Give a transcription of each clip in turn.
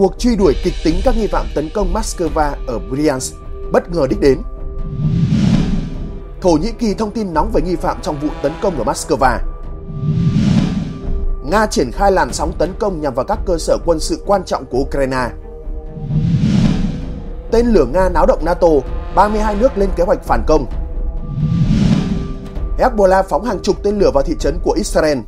cuộc truy đuổi kịch tính các nghi phạm tấn công Moscow ở Bryansk bất ngờ đích đến. Thổ Nhĩ Kỳ thông tin nóng về nghi phạm trong vụ tấn công ở Moscow. Nga triển khai làn sóng tấn công nhằm vào các cơ sở quân sự quan trọng của Ukraine. Tên lửa Nga náo động NATO, 32 nước lên kế hoạch phản công. Hezbollah phóng hàng chục tên lửa vào thị trấn của Israel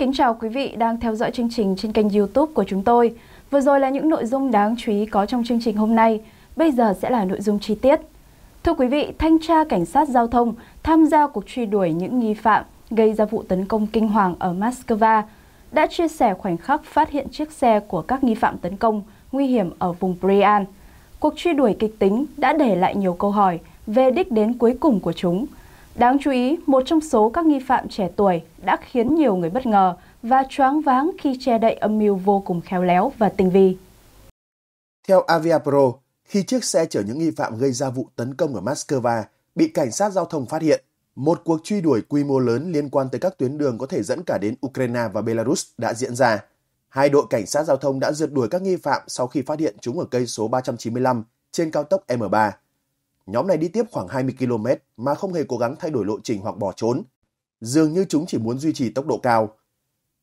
kính chào quý vị đang theo dõi chương trình trên kênh youtube của chúng tôi. Vừa rồi là những nội dung đáng chú ý có trong chương trình hôm nay. Bây giờ sẽ là nội dung chi tiết. Thưa quý vị, thanh tra cảnh sát giao thông tham gia cuộc truy đuổi những nghi phạm gây ra vụ tấn công kinh hoàng ở Moscow đã chia sẻ khoảnh khắc phát hiện chiếc xe của các nghi phạm tấn công nguy hiểm ở vùng Bryansk. Cuộc truy đuổi kịch tính đã để lại nhiều câu hỏi về đích đến cuối cùng của chúng – Đáng chú ý, một trong số các nghi phạm trẻ tuổi đã khiến nhiều người bất ngờ và choáng váng khi che đậy âm mưu vô cùng khéo léo và tinh vi. Theo Aviapro, khi chiếc xe chở những nghi phạm gây ra vụ tấn công ở Moscow bị cảnh sát giao thông phát hiện, một cuộc truy đuổi quy mô lớn liên quan tới các tuyến đường có thể dẫn cả đến Ukraine và Belarus đã diễn ra. Hai đội cảnh sát giao thông đã rượt đuổi các nghi phạm sau khi phát hiện chúng ở cây số 395 trên cao tốc M3. Nhóm này đi tiếp khoảng 20 km mà không hề cố gắng thay đổi lộ trình hoặc bỏ trốn. Dường như chúng chỉ muốn duy trì tốc độ cao.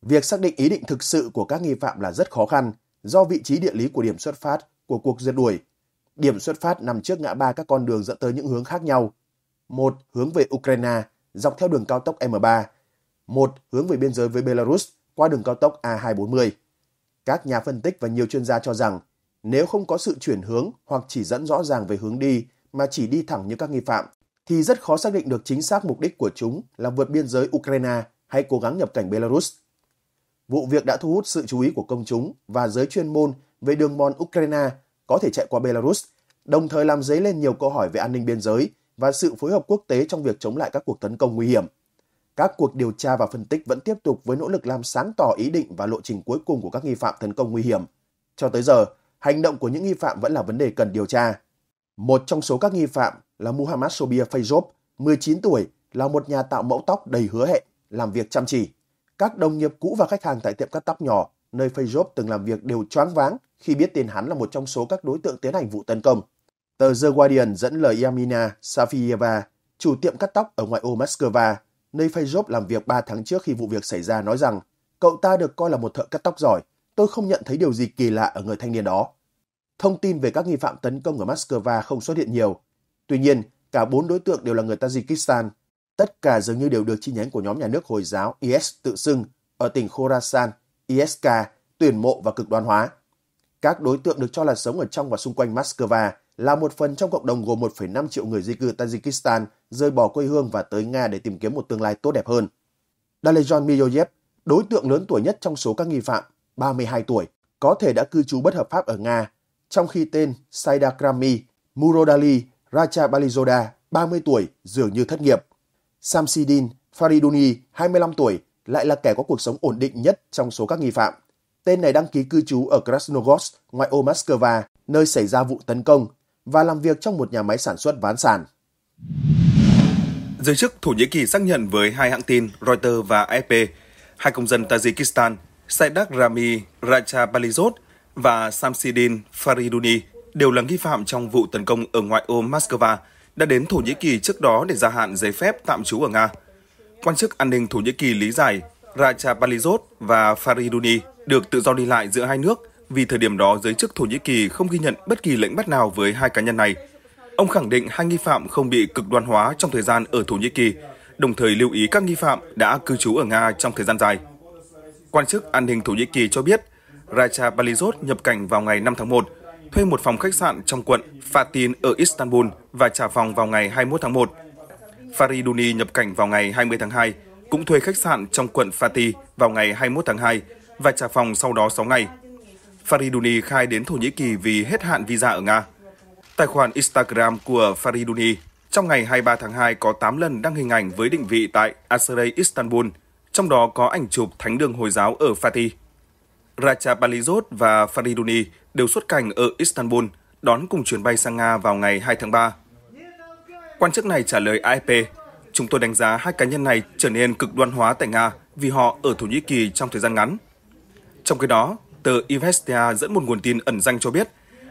Việc xác định ý định thực sự của các nghi phạm là rất khó khăn do vị trí địa lý của điểm xuất phát của cuộc rượt đuổi. Điểm xuất phát nằm trước ngã ba các con đường dẫn tới những hướng khác nhau. Một hướng về Ukraine dọc theo đường cao tốc M3, một hướng về biên giới với Belarus qua đường cao tốc A240. Các nhà phân tích và nhiều chuyên gia cho rằng nếu không có sự chuyển hướng hoặc chỉ dẫn rõ ràng về hướng đi mà chỉ đi thẳng như các nghi phạm, thì rất khó xác định được chính xác mục đích của chúng là vượt biên giới Ukraine hay cố gắng nhập cảnh Belarus. Vụ việc đã thu hút sự chú ý của công chúng và giới chuyên môn về đường mòn Ukraine có thể chạy qua Belarus, đồng thời làm dấy lên nhiều câu hỏi về an ninh biên giới và sự phối hợp quốc tế trong việc chống lại các cuộc tấn công nguy hiểm. Các cuộc điều tra và phân tích vẫn tiếp tục với nỗ lực làm sáng tỏ ý định và lộ trình cuối cùng của các nghi phạm tấn công nguy hiểm. Cho tới giờ, hành động của những nghi phạm vẫn là vấn đề cần điều tra. Một trong số các nghi phạm là Muhammad Sobia Fayzob, 19 tuổi, là một nhà tạo mẫu tóc đầy hứa hẹn, làm việc chăm chỉ. Các đồng nghiệp cũ và khách hàng tại tiệm cắt tóc nhỏ, nơi Fayzob từng làm việc đều choáng váng khi biết tin hắn là một trong số các đối tượng tiến hành vụ tấn công. Tờ The Guardian dẫn lời Yamina Safieva, chủ tiệm cắt tóc ở ngoại ô Moscow, nơi Fayzob làm việc 3 tháng trước khi vụ việc xảy ra nói rằng cậu ta được coi là một thợ cắt tóc giỏi, tôi không nhận thấy điều gì kỳ lạ ở người thanh niên đó thông tin về các nghi phạm tấn công ở Moscow không xuất hiện nhiều. Tuy nhiên, cả bốn đối tượng đều là người Tajikistan. Tất cả dường như đều được chi nhánh của nhóm nhà nước Hồi giáo IS tự xưng ở tỉnh Khorasan, ISK, tuyển mộ và cực đoan hóa. Các đối tượng được cho là sống ở trong và xung quanh Moscow là một phần trong cộng đồng gồm 1,5 triệu người di cư Tajikistan rời bỏ quê hương và tới Nga để tìm kiếm một tương lai tốt đẹp hơn. Dalejon Miyoyev, đối tượng lớn tuổi nhất trong số các nghi phạm, 32 tuổi, có thể đã cư trú bất hợp pháp ở Nga trong khi tên Saidakrami Murodali Rajabalizoda, 30 tuổi, dường như thất nghiệp. Samsidin Fariduni, 25 tuổi, lại là kẻ có cuộc sống ổn định nhất trong số các nghi phạm. Tên này đăng ký cư trú ở Krasnogorsk, ngoại ô Moscow, nơi xảy ra vụ tấn công, và làm việc trong một nhà máy sản xuất ván sàn. Giới chức Thổ Nhĩ Kỳ xác nhận với hai hãng tin Reuters và AP, hai công dân Tajikistan, Saidak Rami Rajapalizod và Samsidin Fariduni đều là nghi phạm trong vụ tấn công ở ngoại ô Moscow đã đến Thổ Nhĩ Kỳ trước đó để gia hạn giấy phép tạm trú ở Nga. Quan chức an ninh Thổ Nhĩ Kỳ lý giải Racha Palizot và Fariduni được tự do đi lại giữa hai nước vì thời điểm đó giới chức Thổ Nhĩ Kỳ không ghi nhận bất kỳ lệnh bắt nào với hai cá nhân này. Ông khẳng định hai nghi phạm không bị cực đoan hóa trong thời gian ở Thổ Nhĩ Kỳ, đồng thời lưu ý các nghi phạm đã cư trú ở Nga trong thời gian dài. Quan chức an ninh Thổ Nhĩ Kỳ cho biết Raja Balizot nhập cảnh vào ngày 5 tháng 1, thuê một phòng khách sạn trong quận Fatin ở Istanbul và trả phòng vào ngày 21 tháng 1. Fariduni nhập cảnh vào ngày 20 tháng 2, cũng thuê khách sạn trong quận Fatih vào ngày 21 tháng 2 và trả phòng sau đó 6 ngày. Fariduni khai đến Thổ Nhĩ Kỳ vì hết hạn visa ở Nga. Tài khoản Instagram của Fariduni trong ngày 23 tháng 2 có 8 lần đăng hình ảnh với định vị tại Azarey Istanbul, trong đó có ảnh chụp thánh đường Hồi giáo ở Fatih. Rajapalizot và Fariduni đều xuất cảnh ở Istanbul, đón cùng chuyến bay sang Nga vào ngày 2 tháng 3. Quan chức này trả lời AFP, chúng tôi đánh giá hai cá nhân này trở nên cực đoan hóa tại Nga vì họ ở Thổ Nhĩ Kỳ trong thời gian ngắn. Trong khi đó, tờ Ivestia dẫn một nguồn tin ẩn danh cho biết,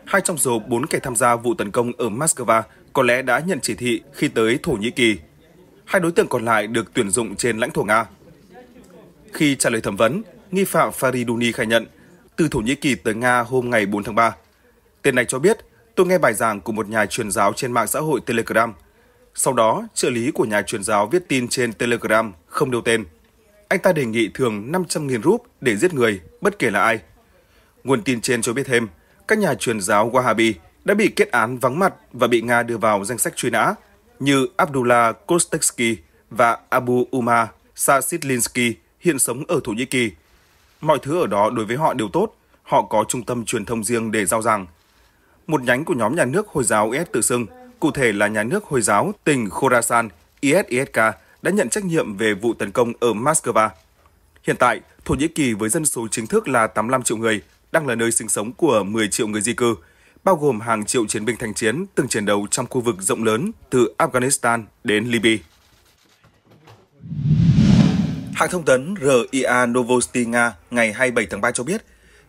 hai trong số bốn kẻ tham gia vụ tấn công ở Moscow có lẽ đã nhận chỉ thị khi tới Thổ Nhĩ Kỳ. Hai đối tượng còn lại được tuyển dụng trên lãnh thổ Nga. Khi trả lời thẩm vấn, nghi phạm Fariduni khai nhận, từ Thổ Nhĩ Kỳ tới Nga hôm ngày 4 tháng 3. Tên này cho biết, tôi nghe bài giảng của một nhà truyền giáo trên mạng xã hội Telegram. Sau đó, trợ lý của nhà truyền giáo viết tin trên Telegram không nêu tên. Anh ta đề nghị thường 500.000 rúp để giết người, bất kể là ai. Nguồn tin trên cho biết thêm, các nhà truyền giáo Wahhabi đã bị kết án vắng mặt và bị Nga đưa vào danh sách truy nã như Abdullah Kosteksky và Abu Umar Sasitlinsky hiện sống ở Thổ Nhĩ Kỳ – Mọi thứ ở đó đối với họ đều tốt, họ có trung tâm truyền thông riêng để giao rằng Một nhánh của nhóm nhà nước Hồi giáo IS tự xưng, cụ thể là nhà nước Hồi giáo tỉnh Khorasan, ISISK, đã nhận trách nhiệm về vụ tấn công ở Moscow. Hiện tại, Thổ Nhĩ Kỳ với dân số chính thức là 85 triệu người, đang là nơi sinh sống của 10 triệu người di cư, bao gồm hàng triệu chiến binh thành chiến từng chiến đấu trong khu vực rộng lớn từ Afghanistan đến Libya. Hãng thông tấn RIA Novosti Nga ngày 27 tháng 3 cho biết,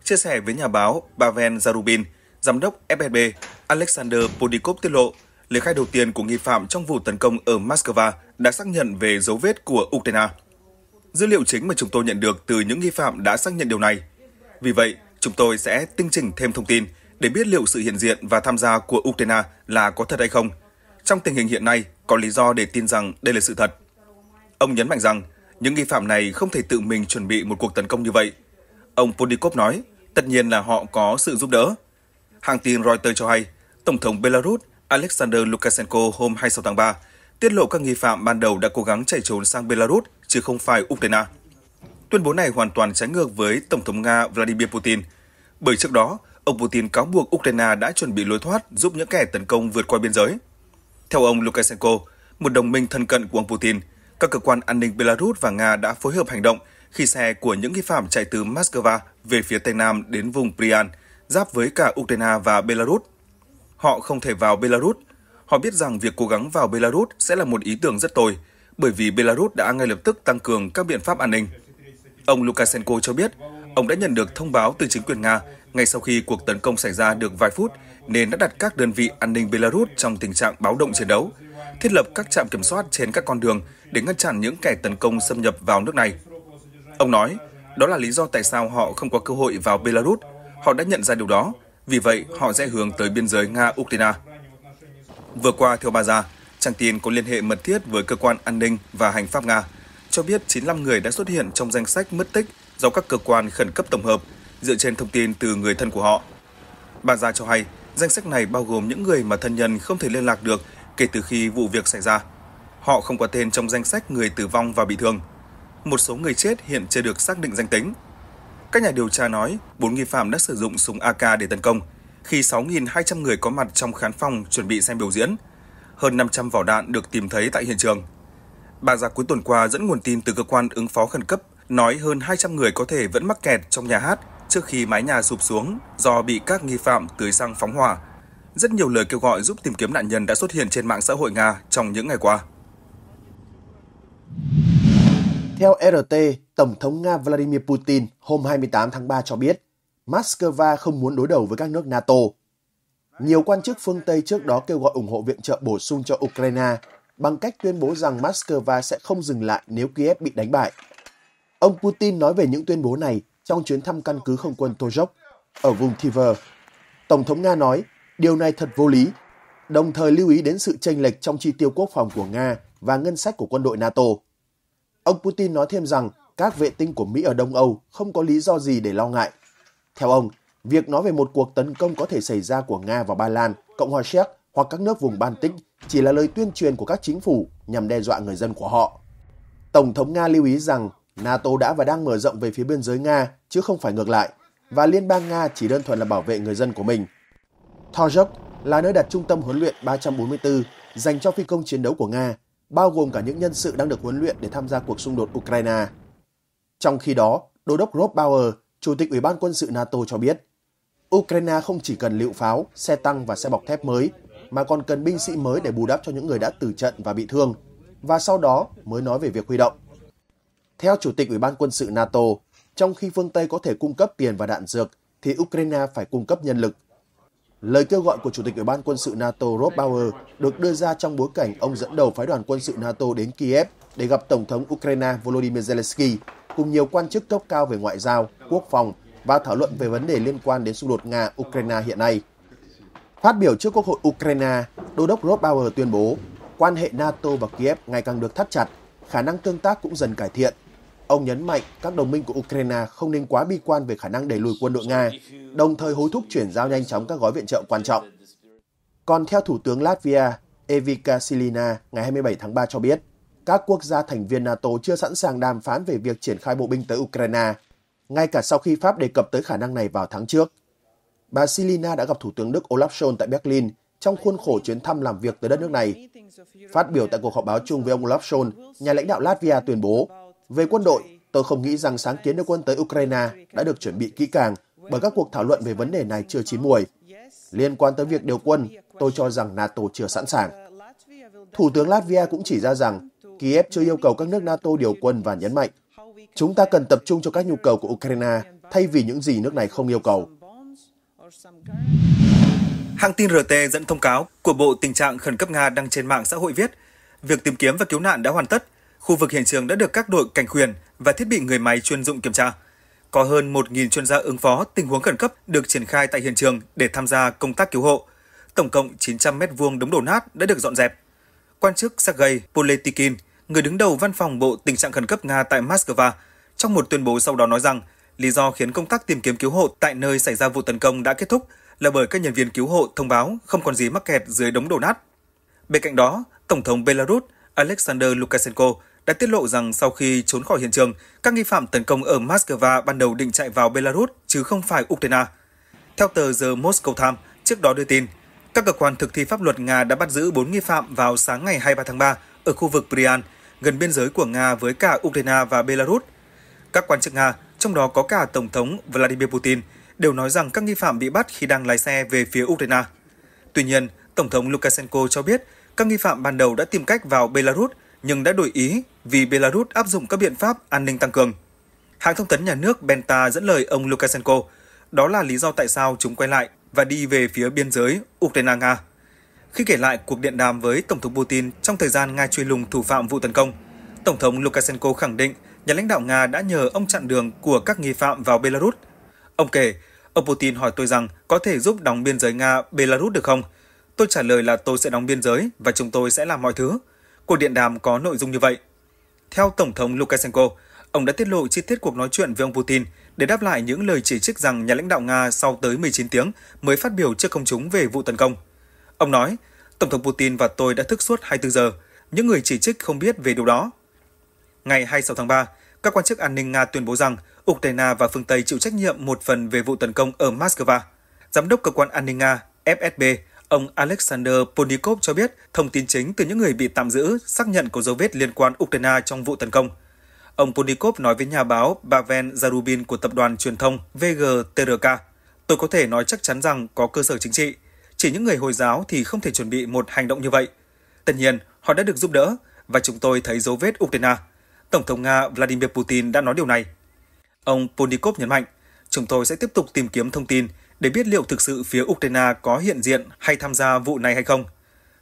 chia sẻ với nhà báo Pavel Zarubin, giám đốc FSB Alexander Podikov tiết lộ, lời khai đầu tiên của nghi phạm trong vụ tấn công ở Moscow đã xác nhận về dấu vết của Ukraine. Dữ liệu chính mà chúng tôi nhận được từ những nghi phạm đã xác nhận điều này. Vì vậy, chúng tôi sẽ tinh chỉnh thêm thông tin để biết liệu sự hiện diện và tham gia của Ukraine là có thật hay không. Trong tình hình hiện nay, có lý do để tin rằng đây là sự thật. Ông nhấn mạnh rằng, những nghi phạm này không thể tự mình chuẩn bị một cuộc tấn công như vậy. Ông Ponikov nói, tất nhiên là họ có sự giúp đỡ. Hàng tin Reuters cho hay, Tổng thống Belarus Alexander Lukashenko hôm 26 tháng 3 tiết lộ các nghi phạm ban đầu đã cố gắng chạy trốn sang Belarus chứ không phải Ukraine. Tuyên bố này hoàn toàn trái ngược với Tổng thống Nga Vladimir Putin, bởi trước đó, ông Putin cáo buộc Ukraine đã chuẩn bị lối thoát giúp những kẻ tấn công vượt qua biên giới. Theo ông Lukashenko, một đồng minh thân cận của ông Putin – các cơ quan an ninh Belarus và Nga đã phối hợp hành động khi xe của những nghi phạm chạy từ Moscow về phía Tây Nam đến vùng Prian, giáp với cả Ukraine và Belarus. Họ không thể vào Belarus. Họ biết rằng việc cố gắng vào Belarus sẽ là một ý tưởng rất tồi, bởi vì Belarus đã ngay lập tức tăng cường các biện pháp an ninh. Ông Lukashenko cho biết, ông đã nhận được thông báo từ chính quyền Nga ngay sau khi cuộc tấn công xảy ra được vài phút, nên đã đặt các đơn vị an ninh Belarus trong tình trạng báo động chiến đấu, thiết lập các trạm kiểm soát trên các con đường để ngăn chặn những kẻ tấn công xâm nhập vào nước này. Ông nói, đó là lý do tại sao họ không có cơ hội vào Belarus. Họ đã nhận ra điều đó, vì vậy họ sẽ hướng tới biên giới Nga-Ukraine. Vừa qua, theo Baza, trang tin có liên hệ mật thiết với cơ quan an ninh và hành pháp Nga, cho biết 95 người đã xuất hiện trong danh sách mất tích do các cơ quan khẩn cấp tổng hợp dựa trên thông tin từ người thân của họ. Bà Gia cho hay, danh sách này bao gồm những người mà thân nhân không thể liên lạc được kể từ khi vụ việc xảy ra. Họ không có tên trong danh sách người tử vong và bị thương. Một số người chết hiện chưa được xác định danh tính. Các nhà điều tra nói, bốn nghi phạm đã sử dụng súng AK để tấn công, khi 6.200 người có mặt trong khán phòng chuẩn bị xem biểu diễn. Hơn 500 vỏ đạn được tìm thấy tại hiện trường. Bà già cuối tuần qua dẫn nguồn tin từ cơ quan ứng phó khẩn cấp nói hơn 200 người có thể vẫn mắc kẹt trong nhà hát trước khi mái nhà sụp xuống do bị các nghi phạm tưới xăng phóng hỏa. Rất nhiều lời kêu gọi giúp tìm kiếm nạn nhân đã xuất hiện trên mạng xã hội Nga trong những ngày qua. Theo RT, Tổng thống Nga Vladimir Putin hôm 28 tháng 3 cho biết, Moscow không muốn đối đầu với các nước NATO. Nhiều quan chức phương Tây trước đó kêu gọi ủng hộ viện trợ bổ sung cho Ukraine bằng cách tuyên bố rằng Moscow sẽ không dừng lại nếu Kiev bị đánh bại. Ông Putin nói về những tuyên bố này trong chuyến thăm căn cứ không quân Tojok ở vùng Tver. Tổng thống Nga nói, điều này thật vô lý, đồng thời lưu ý đến sự chênh lệch trong chi tiêu quốc phòng của Nga và ngân sách của quân đội NATO. Ông Putin nói thêm rằng các vệ tinh của Mỹ ở Đông Âu không có lý do gì để lo ngại. Theo ông, việc nói về một cuộc tấn công có thể xảy ra của Nga vào Ba Lan, Cộng hòa Séc hoặc các nước vùng Baltic chỉ là lời tuyên truyền của các chính phủ nhằm đe dọa người dân của họ. Tổng thống Nga lưu ý rằng NATO đã và đang mở rộng về phía biên giới Nga chứ không phải ngược lại, và Liên bang Nga chỉ đơn thuần là bảo vệ người dân của mình. Torzhok là nơi đặt trung tâm huấn luyện 344 dành cho phi công chiến đấu của Nga bao gồm cả những nhân sự đang được huấn luyện để tham gia cuộc xung đột Ukraine. Trong khi đó, Đô đốc Rob Bauer, Chủ tịch Ủy ban quân sự NATO cho biết, Ukraine không chỉ cần lựu pháo, xe tăng và xe bọc thép mới, mà còn cần binh sĩ mới để bù đắp cho những người đã tử trận và bị thương, và sau đó mới nói về việc huy động. Theo Chủ tịch Ủy ban quân sự NATO, trong khi phương Tây có thể cung cấp tiền và đạn dược, thì Ukraine phải cung cấp nhân lực, Lời kêu gọi của Chủ tịch Ủy ban quân sự NATO Rob Bauer được đưa ra trong bối cảnh ông dẫn đầu phái đoàn quân sự NATO đến Kiev để gặp Tổng thống Ukraine Volodymyr Zelensky cùng nhiều quan chức cấp cao về ngoại giao, quốc phòng và thảo luận về vấn đề liên quan đến xung đột Nga-Ukraine hiện nay. Phát biểu trước Quốc hội Ukraine, Đô đốc Rob Bauer tuyên bố quan hệ NATO và Kiev ngày càng được thắt chặt, khả năng tương tác cũng dần cải thiện Ông nhấn mạnh các đồng minh của Ukraine không nên quá bi quan về khả năng đẩy lùi quân đội Nga, đồng thời hối thúc chuyển giao nhanh chóng các gói viện trợ quan trọng. Còn theo Thủ tướng Latvia Evika Silina ngày 27 tháng 3 cho biết, các quốc gia thành viên NATO chưa sẵn sàng đàm phán về việc triển khai bộ binh tới Ukraine, ngay cả sau khi Pháp đề cập tới khả năng này vào tháng trước. Bà Silina đã gặp Thủ tướng Đức Olaf Scholz tại Berlin trong khuôn khổ chuyến thăm làm việc tới đất nước này. Phát biểu tại cuộc họp báo chung với ông Olaf Scholz, nhà lãnh đạo Latvia tuyên bố về quân đội, tôi không nghĩ rằng sáng kiến đưa quân tới Ukraine đã được chuẩn bị kỹ càng bởi các cuộc thảo luận về vấn đề này chưa chín muồi. Liên quan tới việc điều quân, tôi cho rằng NATO chưa sẵn sàng. Thủ tướng Latvia cũng chỉ ra rằng Kiev chưa yêu cầu các nước NATO điều quân và nhấn mạnh chúng ta cần tập trung cho các nhu cầu của Ukraine thay vì những gì nước này không yêu cầu. Hãng tin RT dẫn thông cáo của Bộ Tình trạng Khẩn cấp Nga đăng trên mạng xã hội viết, việc tìm kiếm và cứu nạn đã hoàn tất, Khu vực hiện trường đã được các đội cảnh quyền và thiết bị người máy chuyên dụng kiểm tra. Có hơn 1.000 chuyên gia ứng phó tình huống khẩn cấp được triển khai tại hiện trường để tham gia công tác cứu hộ. Tổng cộng 900 mét vuông đống đổ nát đã được dọn dẹp. Quan chức Sergei Poletikin, người đứng đầu văn phòng Bộ Tình trạng Khẩn cấp Nga tại Moscow, trong một tuyên bố sau đó nói rằng lý do khiến công tác tìm kiếm cứu hộ tại nơi xảy ra vụ tấn công đã kết thúc là bởi các nhân viên cứu hộ thông báo không còn gì mắc kẹt dưới đống đổ nát. Bên cạnh đó, Tổng thống Belarus Alexander Lukashenko đã tiết lộ rằng sau khi trốn khỏi hiện trường, các nghi phạm tấn công ở Moscow ban đầu định chạy vào Belarus chứ không phải Ukraine. Theo tờ The Moscow Times, trước đó đưa tin, các cơ quan thực thi pháp luật Nga đã bắt giữ 4 nghi phạm vào sáng ngày 23 tháng 3 ở khu vực Bryansk, gần biên giới của Nga với cả Ukraine và Belarus. Các quan chức Nga, trong đó có cả Tổng thống Vladimir Putin, đều nói rằng các nghi phạm bị bắt khi đang lái xe về phía Ukraine. Tuy nhiên, Tổng thống Lukashenko cho biết các nghi phạm ban đầu đã tìm cách vào Belarus nhưng đã đổi ý vì Belarus áp dụng các biện pháp an ninh tăng cường. Hãng thông tấn nhà nước Benta dẫn lời ông Lukashenko, đó là lý do tại sao chúng quay lại và đi về phía biên giới Ukraine-Nga. Khi kể lại cuộc điện đàm với Tổng thống Putin trong thời gian Nga truy lùng thủ phạm vụ tấn công, Tổng thống Lukashenko khẳng định nhà lãnh đạo Nga đã nhờ ông chặn đường của các nghi phạm vào Belarus. Ông kể, ông Putin hỏi tôi rằng có thể giúp đóng biên giới Nga-Belarus được không? Tôi trả lời là tôi sẽ đóng biên giới và chúng tôi sẽ làm mọi thứ. Cuộc điện đàm có nội dung như vậy. Theo Tổng thống Lukashenko, ông đã tiết lộ chi tiết cuộc nói chuyện với ông Putin để đáp lại những lời chỉ trích rằng nhà lãnh đạo Nga sau tới 19 tiếng mới phát biểu trước công chúng về vụ tấn công. Ông nói, Tổng thống Putin và tôi đã thức suốt 24 giờ, những người chỉ trích không biết về điều đó. Ngày 26 tháng 3, các quan chức an ninh Nga tuyên bố rằng Ukraine và phương Tây chịu trách nhiệm một phần về vụ tấn công ở Moscow. Giám đốc cơ quan an ninh Nga FSB Ông Alexander Ponikov cho biết thông tin chính từ những người bị tạm giữ xác nhận có dấu vết liên quan Ukraine trong vụ tấn công. Ông Ponikov nói với nhà báo Baven Zarubin của tập đoàn truyền thông VGTRK, Tôi có thể nói chắc chắn rằng có cơ sở chính trị. Chỉ những người Hồi giáo thì không thể chuẩn bị một hành động như vậy. Tất nhiên, họ đã được giúp đỡ và chúng tôi thấy dấu vết Ukraine. Tổng thống Nga Vladimir Putin đã nói điều này. Ông Ponikov nhấn mạnh, chúng tôi sẽ tiếp tục tìm kiếm thông tin để biết liệu thực sự phía Ukraine có hiện diện hay tham gia vụ này hay không.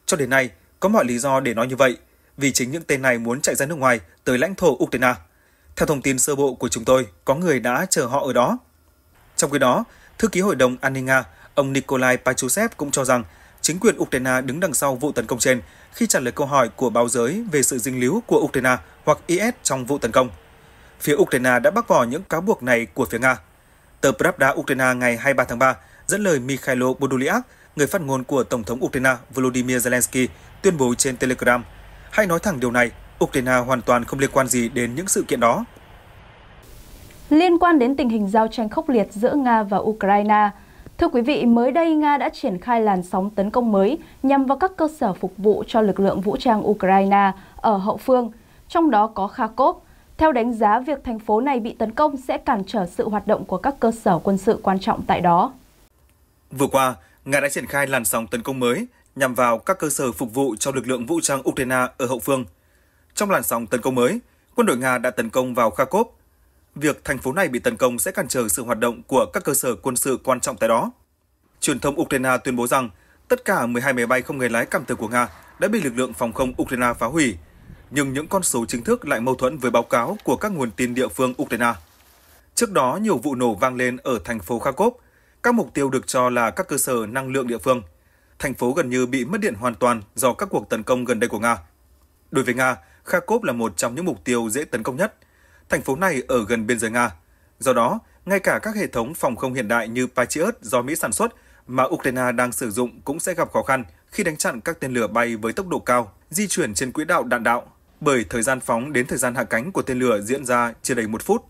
Cho đến nay, có mọi lý do để nói như vậy, vì chính những tên này muốn chạy ra nước ngoài tới lãnh thổ Ukraine. Theo thông tin sơ bộ của chúng tôi, có người đã chờ họ ở đó. Trong khi đó, thư ký Hội đồng An ninh Nga, ông Nikolai Pachusev cũng cho rằng chính quyền Ukraine đứng đằng sau vụ tấn công trên khi trả lời câu hỏi của báo giới về sự dính líu của Ukraine hoặc IS trong vụ tấn công. Phía Ukraine đã bác bỏ những cáo buộc này của phía Nga. Tờ Pravda Ukraine ngày 23 tháng 3 dẫn lời Mikhailo Podolyak, người phát ngôn của Tổng thống Ukraine Volodymyr Zelensky, tuyên bố trên Telegram, hãy nói thẳng điều này, Ukraine hoàn toàn không liên quan gì đến những sự kiện đó. Liên quan đến tình hình giao tranh khốc liệt giữa Nga và Ukraine, Thưa quý vị, mới đây Nga đã triển khai làn sóng tấn công mới nhằm vào các cơ sở phục vụ cho lực lượng vũ trang Ukraine ở hậu phương, trong đó có Kharkov, theo đánh giá, việc thành phố này bị tấn công sẽ cản trở sự hoạt động của các cơ sở quân sự quan trọng tại đó. Vừa qua, Nga đã triển khai làn sóng tấn công mới nhằm vào các cơ sở phục vụ cho lực lượng vũ trang Ukraine ở hậu phương. Trong làn sóng tấn công mới, quân đội Nga đã tấn công vào Kharkov. Việc thành phố này bị tấn công sẽ cản trở sự hoạt động của các cơ sở quân sự quan trọng tại đó. Truyền thông Ukraine tuyên bố rằng tất cả 12 máy bay không người lái cầm tử của Nga đã bị lực lượng phòng không Ukraine phá hủy nhưng những con số chính thức lại mâu thuẫn với báo cáo của các nguồn tin địa phương Ukraine. Trước đó, nhiều vụ nổ vang lên ở thành phố Kharkov. Các mục tiêu được cho là các cơ sở năng lượng địa phương. Thành phố gần như bị mất điện hoàn toàn do các cuộc tấn công gần đây của Nga. Đối với Nga, Kharkov là một trong những mục tiêu dễ tấn công nhất. Thành phố này ở gần biên giới Nga. Do đó, ngay cả các hệ thống phòng không hiện đại như Patriot do Mỹ sản xuất mà Ukraine đang sử dụng cũng sẽ gặp khó khăn khi đánh chặn các tên lửa bay với tốc độ cao, di chuyển trên quỹ đạo đạn đạo bởi thời gian phóng đến thời gian hạ cánh của tên lửa diễn ra chưa đầy một phút.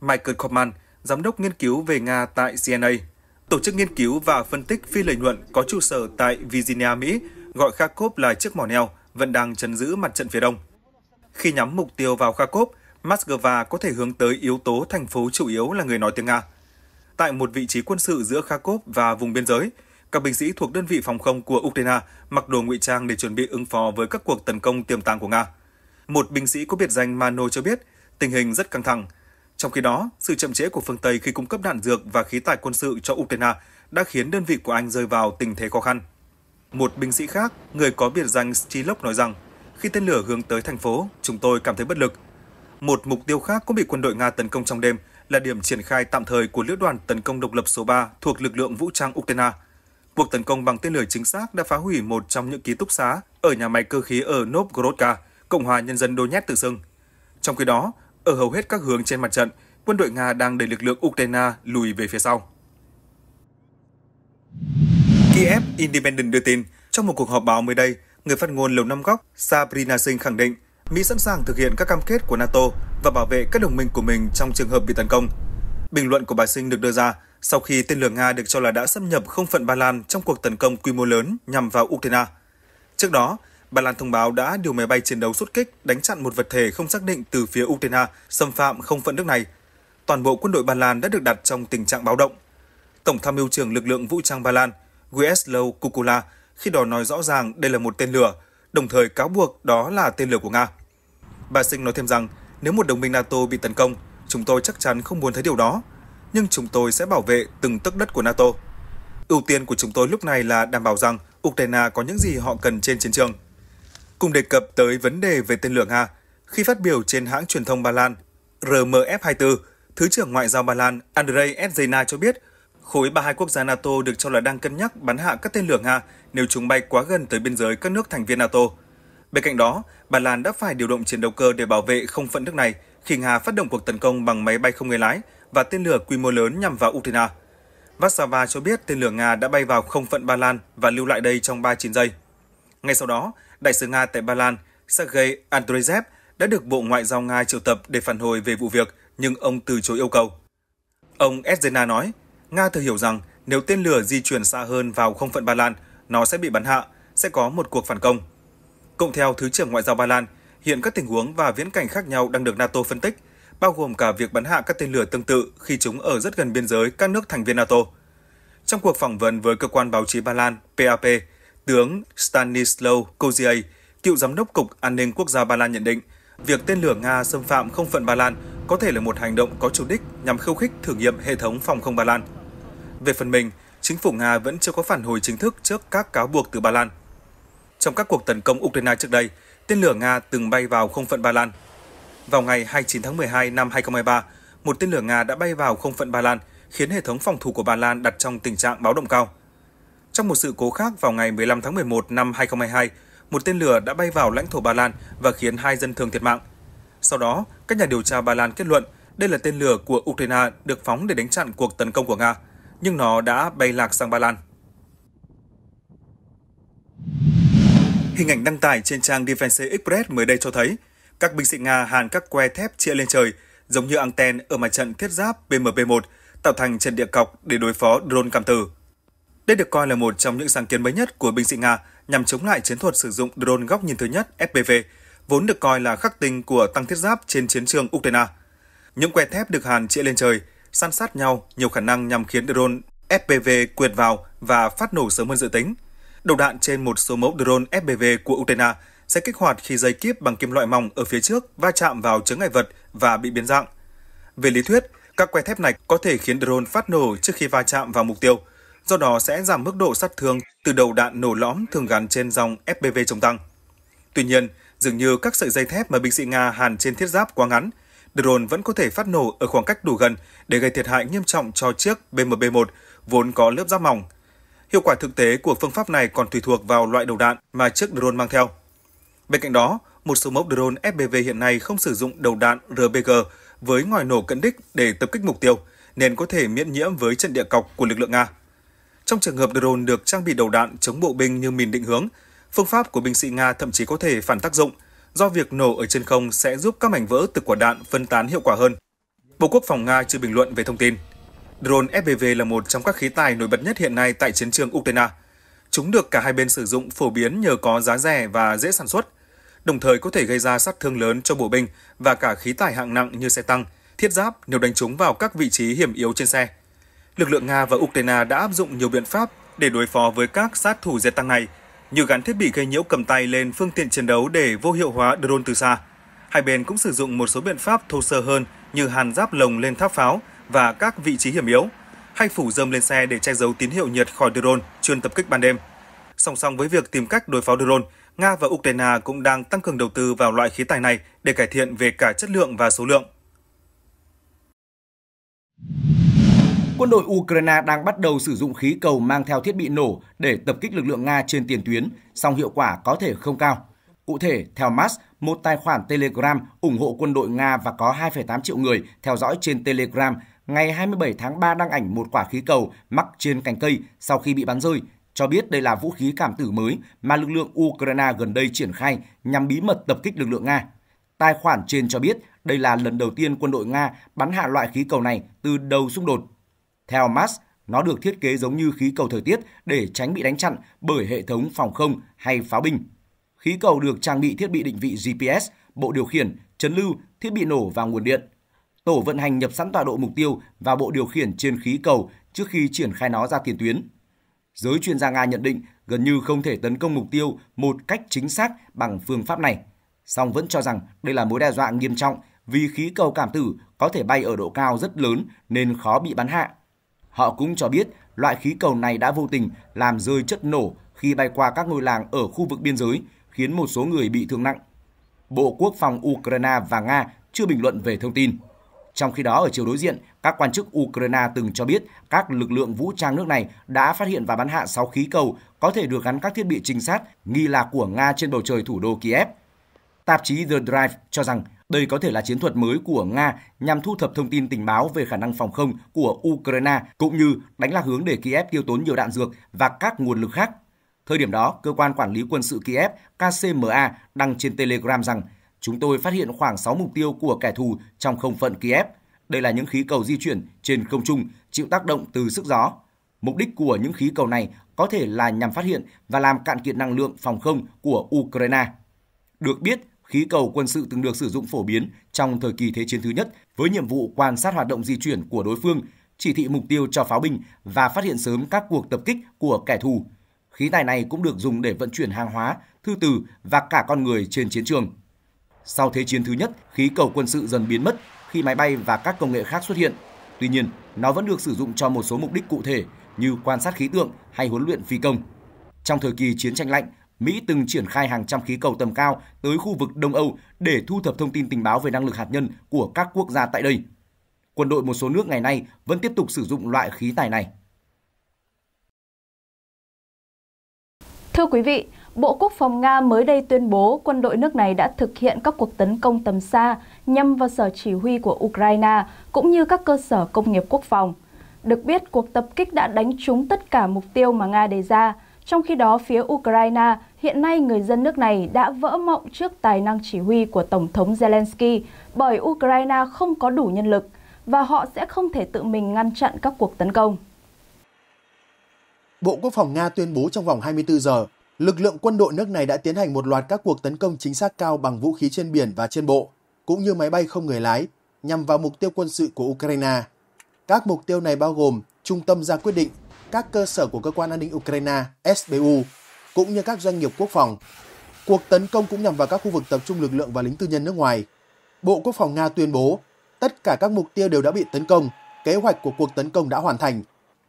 Michael Kaufman, giám đốc nghiên cứu về Nga tại CNA, tổ chức nghiên cứu và phân tích phi lợi nhuận có trụ sở tại Virginia, Mỹ, gọi Kharkov là chiếc mỏ neo vẫn đang chấn giữ mặt trận phía đông. Khi nhắm mục tiêu vào Kharkov, Moscow có thể hướng tới yếu tố thành phố chủ yếu là người nói tiếng Nga. Tại một vị trí quân sự giữa Kharkov và vùng biên giới, các binh sĩ thuộc đơn vị phòng không của Ukraine mặc đồ ngụy trang để chuẩn bị ứng phó với các cuộc tấn công tiềm tàng của Nga một binh sĩ có biệt danh Mano cho biết tình hình rất căng thẳng. Trong khi đó, sự chậm trễ của phương Tây khi cung cấp đạn dược và khí tài quân sự cho Ukraine đã khiến đơn vị của Anh rơi vào tình thế khó khăn. Một binh sĩ khác, người có biệt danh Stilok nói rằng, khi tên lửa hướng tới thành phố, chúng tôi cảm thấy bất lực. Một mục tiêu khác cũng bị quân đội Nga tấn công trong đêm là điểm triển khai tạm thời của lữ đoàn tấn công độc lập số 3 thuộc lực lượng vũ trang Ukraine. Cuộc tấn công bằng tên lửa chính xác đã phá hủy một trong những ký túc xá ở nhà máy cơ khí ở Novgorodka – Cộng hòa Nhân dân Donetsk tự xưng. Trong khi đó, ở hầu hết các hướng trên mặt trận, quân đội Nga đang đẩy lực lượng Ukraine lùi về phía sau. Kiev Independent đưa tin, trong một cuộc họp báo mới đây, người phát ngôn Lầu Năm Góc Sabrina Singh khẳng định Mỹ sẵn sàng thực hiện các cam kết của NATO và bảo vệ các đồng minh của mình trong trường hợp bị tấn công. Bình luận của bà Singh được đưa ra sau khi tên lửa Nga được cho là đã xâm nhập không phận Ba Lan trong cuộc tấn công quy mô lớn nhằm vào Ukraine. Trước đó, Ba Lan thông báo đã điều máy bay chiến đấu xuất kích đánh chặn một vật thể không xác định từ phía Ukraine xâm phạm không phận nước này. Toàn bộ quân đội Ba Lan đã được đặt trong tình trạng báo động. Tổng tham mưu trưởng lực lượng vũ trang Ba Lan, Wieslow Kukula, khi đó nói rõ ràng đây là một tên lửa, đồng thời cáo buộc đó là tên lửa của Nga. Bà Sinh nói thêm rằng, nếu một đồng minh NATO bị tấn công, chúng tôi chắc chắn không muốn thấy điều đó, nhưng chúng tôi sẽ bảo vệ từng tấc đất của NATO. Ưu tiên của chúng tôi lúc này là đảm bảo rằng Ukraine có những gì họ cần trên chiến trường cùng đề cập tới vấn đề về tên lửa Nga. Khi phát biểu trên hãng truyền thông Ba Lan RMF24, Thứ trưởng Ngoại giao Ba Lan Andrei Evzena cho biết, khối 32 quốc gia NATO được cho là đang cân nhắc bắn hạ các tên lửa Nga nếu chúng bay quá gần tới biên giới các nước thành viên NATO. Bên cạnh đó, Ba Lan đã phải điều động chiến đấu cơ để bảo vệ không phận nước này khi Nga phát động cuộc tấn công bằng máy bay không người lái và tên lửa quy mô lớn nhằm vào Ukraine. Warsaw cho biết tên lửa Nga đã bay vào không phận Ba Lan và lưu lại đây trong 39 giây. Ngay sau đó, Đại sứ Nga tại Ba Lan Sergei Andreev đã được Bộ Ngoại giao Nga triệu tập để phản hồi về vụ việc, nhưng ông từ chối yêu cầu. Ông Ezena nói, Nga thừa hiểu rằng nếu tên lửa di chuyển xa hơn vào không phận Ba Lan, nó sẽ bị bắn hạ, sẽ có một cuộc phản công. Cộng theo Thứ trưởng Ngoại giao Ba Lan, hiện các tình huống và viễn cảnh khác nhau đang được NATO phân tích, bao gồm cả việc bắn hạ các tên lửa tương tự khi chúng ở rất gần biên giới các nước thành viên NATO. Trong cuộc phỏng vấn với cơ quan báo chí Ba Lan PAP, tướng Stanislaw Kozier, cựu giám đốc Cục An ninh Quốc gia Ba Lan nhận định, việc tên lửa Nga xâm phạm không phận Ba Lan có thể là một hành động có chủ đích nhằm khiêu khích thử nghiệm hệ thống phòng không Ba Lan. Về phần mình, chính phủ Nga vẫn chưa có phản hồi chính thức trước các cáo buộc từ Ba Lan. Trong các cuộc tấn công Ukraine trước đây, tên lửa Nga từng bay vào không phận Ba Lan. Vào ngày 29 tháng 12 năm 2023, một tên lửa Nga đã bay vào không phận Ba Lan, khiến hệ thống phòng thủ của Ba Lan đặt trong tình trạng báo động cao. Trong một sự cố khác vào ngày 15 tháng 11 năm 2022, một tên lửa đã bay vào lãnh thổ Ba Lan và khiến hai dân thường thiệt mạng. Sau đó, các nhà điều tra Ba Lan kết luận đây là tên lửa của Ukraine được phóng để đánh chặn cuộc tấn công của Nga, nhưng nó đã bay lạc sang Ba Lan. Hình ảnh đăng tải trên trang Defense Express mới đây cho thấy các binh sĩ Nga hàn các que thép chĩa lên trời, giống như anten ở mặt trận thiết giáp BMP-1, tạo thành trận địa cọc để đối phó drone cảm tử. Đây được coi là một trong những sáng kiến mới nhất của binh sĩ Nga nhằm chống lại chiến thuật sử dụng drone góc nhìn thứ nhất FPV, vốn được coi là khắc tinh của tăng thiết giáp trên chiến trường Ukraine. Những que thép được Hàn chĩa lên trời, san sát nhau nhiều khả năng nhằm khiến drone FPV quyệt vào và phát nổ sớm hơn dự tính. Đầu đạn trên một số mẫu drone FPV của Ukraine sẽ kích hoạt khi dây kiếp bằng kim loại mỏng ở phía trước va chạm vào chướng ngại vật và bị biến dạng. Về lý thuyết, các que thép này có thể khiến drone phát nổ trước khi va chạm vào mục tiêu – do đó sẽ giảm mức độ sát thương từ đầu đạn nổ lõm thường gắn trên dòng FPV chống tăng. Tuy nhiên, dường như các sợi dây thép mà binh sĩ Nga hàn trên thiết giáp quá ngắn, drone vẫn có thể phát nổ ở khoảng cách đủ gần để gây thiệt hại nghiêm trọng cho chiếc BMB-1 vốn có lớp giáp mỏng. Hiệu quả thực tế của phương pháp này còn tùy thuộc vào loại đầu đạn mà chiếc drone mang theo. Bên cạnh đó, một số mẫu drone FPV hiện nay không sử dụng đầu đạn RBG với ngòi nổ cận đích để tập kích mục tiêu, nên có thể miễn nhiễm với trận địa cọc của lực lượng Nga. Trong trường hợp drone được trang bị đầu đạn chống bộ binh như mìn định hướng, phương pháp của binh sĩ Nga thậm chí có thể phản tác dụng, do việc nổ ở trên không sẽ giúp các mảnh vỡ từ quả đạn phân tán hiệu quả hơn. Bộ Quốc phòng Nga chưa bình luận về thông tin. Drone FPV là một trong các khí tài nổi bật nhất hiện nay tại chiến trường Ukraine. Chúng được cả hai bên sử dụng phổ biến nhờ có giá rẻ và dễ sản xuất, đồng thời có thể gây ra sát thương lớn cho bộ binh và cả khí tài hạng nặng như xe tăng, thiết giáp nếu đánh trúng vào các vị trí hiểm yếu trên xe lực lượng Nga và Ukraine đã áp dụng nhiều biện pháp để đối phó với các sát thủ diệt tăng này, như gắn thiết bị gây nhiễu cầm tay lên phương tiện chiến đấu để vô hiệu hóa drone từ xa. Hai bên cũng sử dụng một số biện pháp thô sơ hơn như hàn giáp lồng lên tháp pháo và các vị trí hiểm yếu, hay phủ dơm lên xe để che giấu tín hiệu nhiệt khỏi drone chuyên tập kích ban đêm. Song song với việc tìm cách đối phó drone, Nga và Ukraine cũng đang tăng cường đầu tư vào loại khí tài này để cải thiện về cả chất lượng và số lượng. Quân đội Ukraine đang bắt đầu sử dụng khí cầu mang theo thiết bị nổ để tập kích lực lượng Nga trên tiền tuyến, song hiệu quả có thể không cao. Cụ thể, theo Max, một tài khoản Telegram ủng hộ quân đội Nga và có 2,8 triệu người theo dõi trên Telegram, ngày 27 tháng 3 đăng ảnh một quả khí cầu mắc trên cành cây sau khi bị bắn rơi, cho biết đây là vũ khí cảm tử mới mà lực lượng Ukraine gần đây triển khai nhằm bí mật tập kích lực lượng Nga. Tài khoản trên cho biết đây là lần đầu tiên quân đội Nga bắn hạ loại khí cầu này từ đầu xung đột theo Mas, nó được thiết kế giống như khí cầu thời tiết để tránh bị đánh chặn bởi hệ thống phòng không hay pháo binh. Khí cầu được trang bị thiết bị định vị GPS, bộ điều khiển, chấn lưu, thiết bị nổ và nguồn điện. Tổ vận hành nhập sẵn tọa độ mục tiêu và bộ điều khiển trên khí cầu trước khi triển khai nó ra tiền tuyến. Giới chuyên gia Nga nhận định gần như không thể tấn công mục tiêu một cách chính xác bằng phương pháp này. Song vẫn cho rằng đây là mối đe dọa nghiêm trọng vì khí cầu cảm tử có thể bay ở độ cao rất lớn nên khó bị bắn hạ Họ cũng cho biết loại khí cầu này đã vô tình làm rơi chất nổ khi bay qua các ngôi làng ở khu vực biên giới, khiến một số người bị thương nặng. Bộ Quốc phòng Ukraine và Nga chưa bình luận về thông tin. Trong khi đó, ở chiều đối diện, các quan chức Ukraine từng cho biết các lực lượng vũ trang nước này đã phát hiện và bắn hạ 6 khí cầu có thể được gắn các thiết bị trinh sát nghi là của Nga trên bầu trời thủ đô Kiev. Tạp chí The Drive cho rằng đây có thể là chiến thuật mới của Nga nhằm thu thập thông tin tình báo về khả năng phòng không của Ukraine cũng như đánh lạc hướng để Kiev tiêu tốn nhiều đạn dược và các nguồn lực khác. Thời điểm đó, cơ quan quản lý quân sự Kiev KCMA đăng trên Telegram rằng chúng tôi phát hiện khoảng 6 mục tiêu của kẻ thù trong không phận Kiev. Đây là những khí cầu di chuyển trên không trung chịu tác động từ sức gió. Mục đích của những khí cầu này có thể là nhằm phát hiện và làm cạn kiệt năng lượng phòng không của Ukraine. Được biết, khí cầu quân sự từng được sử dụng phổ biến trong thời kỳ Thế chiến thứ nhất với nhiệm vụ quan sát hoạt động di chuyển của đối phương, chỉ thị mục tiêu cho pháo binh và phát hiện sớm các cuộc tập kích của kẻ thù. Khí tài này cũng được dùng để vận chuyển hàng hóa, thư từ và cả con người trên chiến trường. Sau Thế chiến thứ nhất, khí cầu quân sự dần biến mất khi máy bay và các công nghệ khác xuất hiện. Tuy nhiên, nó vẫn được sử dụng cho một số mục đích cụ thể như quan sát khí tượng hay huấn luyện phi công. Trong thời kỳ chiến tranh lạnh, Mỹ từng triển khai hàng trăm khí cầu tầm cao tới khu vực Đông Âu để thu thập thông tin tình báo về năng lực hạt nhân của các quốc gia tại đây. Quân đội một số nước ngày nay vẫn tiếp tục sử dụng loại khí tài này. Thưa quý vị, Bộ Quốc phòng Nga mới đây tuyên bố quân đội nước này đã thực hiện các cuộc tấn công tầm xa nhằm vào sở chỉ huy của Ukraine cũng như các cơ sở công nghiệp quốc phòng. Được biết, cuộc tập kích đã đánh trúng tất cả mục tiêu mà Nga đề ra, trong khi đó phía Ukraine hiện nay người dân nước này đã vỡ mộng trước tài năng chỉ huy của Tổng thống Zelensky bởi Ukraine không có đủ nhân lực và họ sẽ không thể tự mình ngăn chặn các cuộc tấn công. Bộ Quốc phòng Nga tuyên bố trong vòng 24 giờ, lực lượng quân đội nước này đã tiến hành một loạt các cuộc tấn công chính xác cao bằng vũ khí trên biển và trên bộ, cũng như máy bay không người lái, nhằm vào mục tiêu quân sự của Ukraine. Các mục tiêu này bao gồm trung tâm ra quyết định, các cơ sở của cơ quan an ninh Ukraine SBU cũng như các doanh nghiệp quốc phòng. Cuộc tấn công cũng nhằm vào các khu vực tập trung lực lượng và lính tư nhân nước ngoài. Bộ Quốc phòng Nga tuyên bố tất cả các mục tiêu đều đã bị tấn công, kế hoạch của cuộc tấn công đã hoàn thành.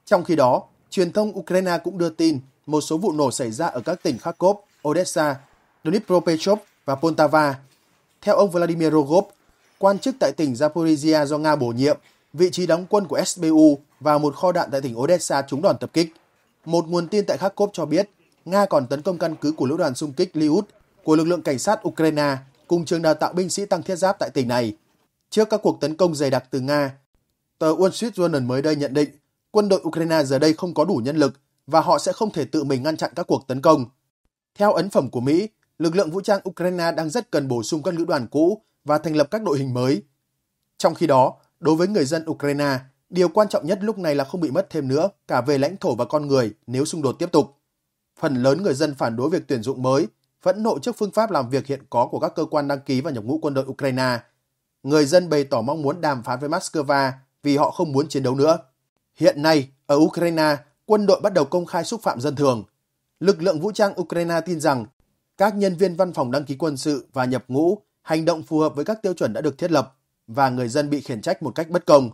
Trong khi đó, truyền thông Ukraine cũng đưa tin một số vụ nổ xảy ra ở các tỉnh Kharkov, Odessa, Dnipropetrovsk và Poltava. Theo ông Vladimir Rogov, quan chức tại tỉnh Zaporizhia do Nga bổ nhiệm, vị trí đóng quân của SBU và một kho đạn tại tỉnh Odessa trúng đòn tập kích. Một nguồn tin tại Kharkov cho biết Nga còn tấn công căn cứ của lữ đoàn xung kích Liut của lực lượng cảnh sát Ukraine cùng trường đào tạo binh sĩ tăng thiết giáp tại tỉnh này. Trước các cuộc tấn công dày đặc từ Nga, tờ Wall Street Journal mới đây nhận định quân đội Ukraine giờ đây không có đủ nhân lực và họ sẽ không thể tự mình ngăn chặn các cuộc tấn công. Theo ấn phẩm của Mỹ, lực lượng vũ trang Ukraine đang rất cần bổ sung các lữ đoàn cũ và thành lập các đội hình mới. Trong khi đó, đối với người dân Ukraine, điều quan trọng nhất lúc này là không bị mất thêm nữa cả về lãnh thổ và con người nếu xung đột tiếp tục phần lớn người dân phản đối việc tuyển dụng mới, phẫn nộ trước phương pháp làm việc hiện có của các cơ quan đăng ký và nhập ngũ quân đội Ukraine. Người dân bày tỏ mong muốn đàm phán với Moscow vì họ không muốn chiến đấu nữa. Hiện nay, ở Ukraine, quân đội bắt đầu công khai xúc phạm dân thường. Lực lượng vũ trang Ukraine tin rằng các nhân viên văn phòng đăng ký quân sự và nhập ngũ hành động phù hợp với các tiêu chuẩn đã được thiết lập và người dân bị khiển trách một cách bất công.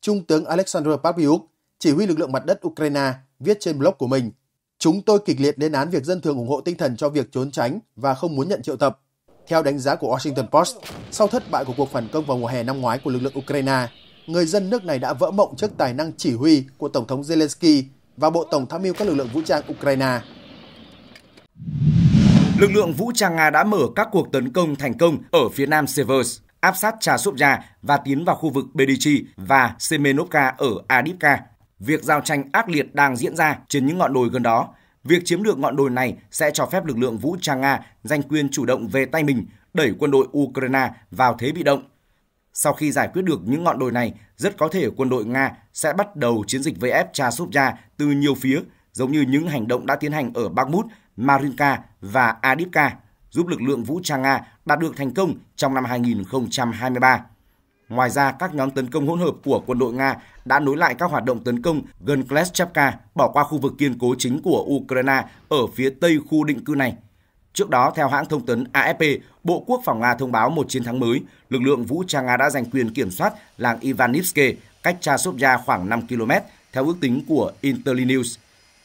Trung tướng Alexander Papiuk, chỉ huy lực lượng mặt đất Ukraine, viết trên blog của mình – Chúng tôi kịch liệt lên án việc dân thường ủng hộ tinh thần cho việc trốn tránh và không muốn nhận triệu tập. Theo đánh giá của Washington Post, sau thất bại của cuộc phản công vào mùa hè năm ngoái của lực lượng Ukraine, người dân nước này đã vỡ mộng trước tài năng chỉ huy của Tổng thống Zelensky và Bộ Tổng tham mưu các lực lượng vũ trang Ukraine. Lực lượng vũ trang Nga đã mở các cuộc tấn công thành công ở phía nam Severs, áp sát Chasovya và tiến vào khu vực Bedichi và Semenovka ở Adipka việc giao tranh ác liệt đang diễn ra trên những ngọn đồi gần đó. Việc chiếm được ngọn đồi này sẽ cho phép lực lượng vũ trang Nga giành quyền chủ động về tay mình, đẩy quân đội Ukraine vào thế bị động. Sau khi giải quyết được những ngọn đồi này, rất có thể quân đội Nga sẽ bắt đầu chiến dịch VF Chasovya từ nhiều phía, giống như những hành động đã tiến hành ở Bakhmut, Marinka và Adivka, giúp lực lượng vũ trang Nga đạt được thành công trong năm 2023. Ngoài ra, các nhóm tấn công hỗn hợp của quân đội Nga đã nối lại các hoạt động tấn công gần Kleshchevka, bỏ qua khu vực kiên cố chính của Ukraine ở phía tây khu định cư này. Trước đó, theo hãng thông tấn AFP, Bộ Quốc phòng Nga thông báo một chiến thắng mới, lực lượng vũ trang Nga đã giành quyền kiểm soát làng Ivanivske, cách Chasovya khoảng 5 km, theo ước tính của Interlinews.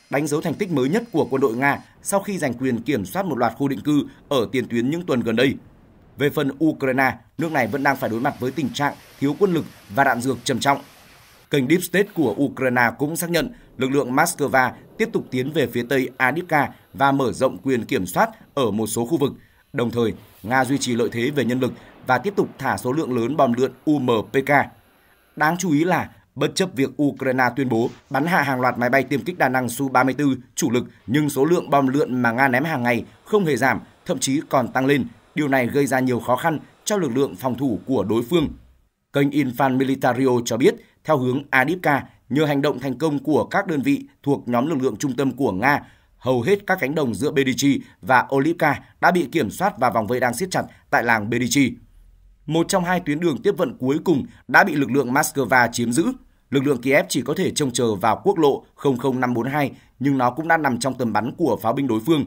Đánh dấu thành tích mới nhất của quân đội Nga sau khi giành quyền kiểm soát một loạt khu định cư ở tiền tuyến những tuần gần đây, về phần Ukraine, nước này vẫn đang phải đối mặt với tình trạng thiếu quân lực và đạn dược trầm trọng. Kênh Deep State của Ukraine cũng xác nhận lực lượng Moscow tiếp tục tiến về phía tây Adivka và mở rộng quyền kiểm soát ở một số khu vực. Đồng thời, Nga duy trì lợi thế về nhân lực và tiếp tục thả số lượng lớn bom lượn UMPK. Đáng chú ý là bất chấp việc Ukraine tuyên bố bắn hạ hàng loạt máy bay tiêm kích đa năng Su-34 chủ lực, nhưng số lượng bom lượn mà Nga ném hàng ngày không hề giảm, thậm chí còn tăng lên Điều này gây ra nhiều khó khăn cho lực lượng phòng thủ của đối phương. Kênh Infan Militario cho biết, theo hướng Adipka, nhờ hành động thành công của các đơn vị thuộc nhóm lực lượng trung tâm của Nga, hầu hết các cánh đồng giữa Bedichi và Olivka đã bị kiểm soát và vòng vây đang siết chặt tại làng Bedichi. Một trong hai tuyến đường tiếp vận cuối cùng đã bị lực lượng Moscow chiếm giữ. Lực lượng Kiev chỉ có thể trông chờ vào quốc lộ 00542 nhưng nó cũng đã nằm trong tầm bắn của pháo binh đối phương.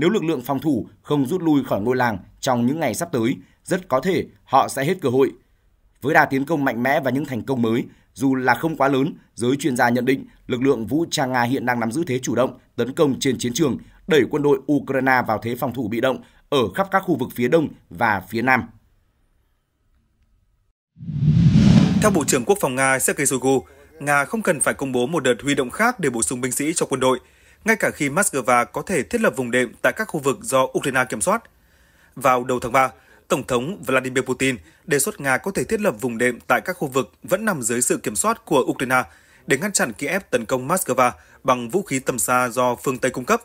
Nếu lực lượng phòng thủ không rút lui khỏi ngôi làng trong những ngày sắp tới, rất có thể họ sẽ hết cơ hội. Với đà tiến công mạnh mẽ và những thành công mới, dù là không quá lớn, giới chuyên gia nhận định lực lượng vũ trang Nga hiện đang nắm giữ thế chủ động, tấn công trên chiến trường, đẩy quân đội Ukraine vào thế phòng thủ bị động ở khắp các khu vực phía đông và phía nam. Theo Bộ trưởng Quốc phòng Nga Sergei Shoigu, Nga không cần phải công bố một đợt huy động khác để bổ sung binh sĩ cho quân đội – ngay cả khi Moscow có thể thiết lập vùng đệm tại các khu vực do Ukraine kiểm soát. Vào đầu tháng 3, Tổng thống Vladimir Putin đề xuất Nga có thể thiết lập vùng đệm tại các khu vực vẫn nằm dưới sự kiểm soát của Ukraine để ngăn chặn Kiev tấn công Moscow bằng vũ khí tầm xa do phương Tây cung cấp.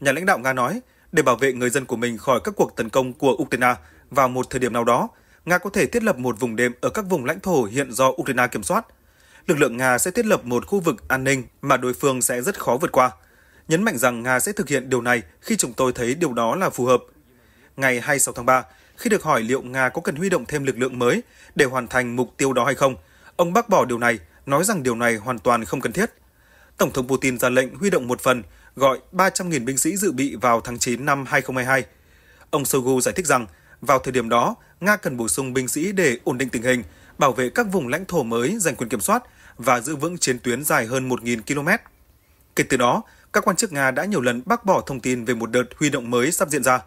Nhà lãnh đạo Nga nói, để bảo vệ người dân của mình khỏi các cuộc tấn công của Ukraine vào một thời điểm nào đó, Nga có thể thiết lập một vùng đệm ở các vùng lãnh thổ hiện do Ukraine kiểm soát. Lực lượng Nga sẽ thiết lập một khu vực an ninh mà đối phương sẽ rất khó vượt qua – nhấn mạnh rằng Nga sẽ thực hiện điều này khi chúng tôi thấy điều đó là phù hợp. Ngày 26 tháng 3, khi được hỏi liệu Nga có cần huy động thêm lực lượng mới để hoàn thành mục tiêu đó hay không, ông bác bỏ điều này, nói rằng điều này hoàn toàn không cần thiết. Tổng thống Putin ra lệnh huy động một phần, gọi 300.000 binh sĩ dự bị vào tháng 9 năm 2022. Ông Shoigu giải thích rằng, vào thời điểm đó, Nga cần bổ sung binh sĩ để ổn định tình hình, bảo vệ các vùng lãnh thổ mới giành quyền kiểm soát và giữ vững chiến tuyến dài hơn 1.000 km. Kể từ đó, các quan chức Nga đã nhiều lần bác bỏ thông tin về một đợt huy động mới sắp diễn ra.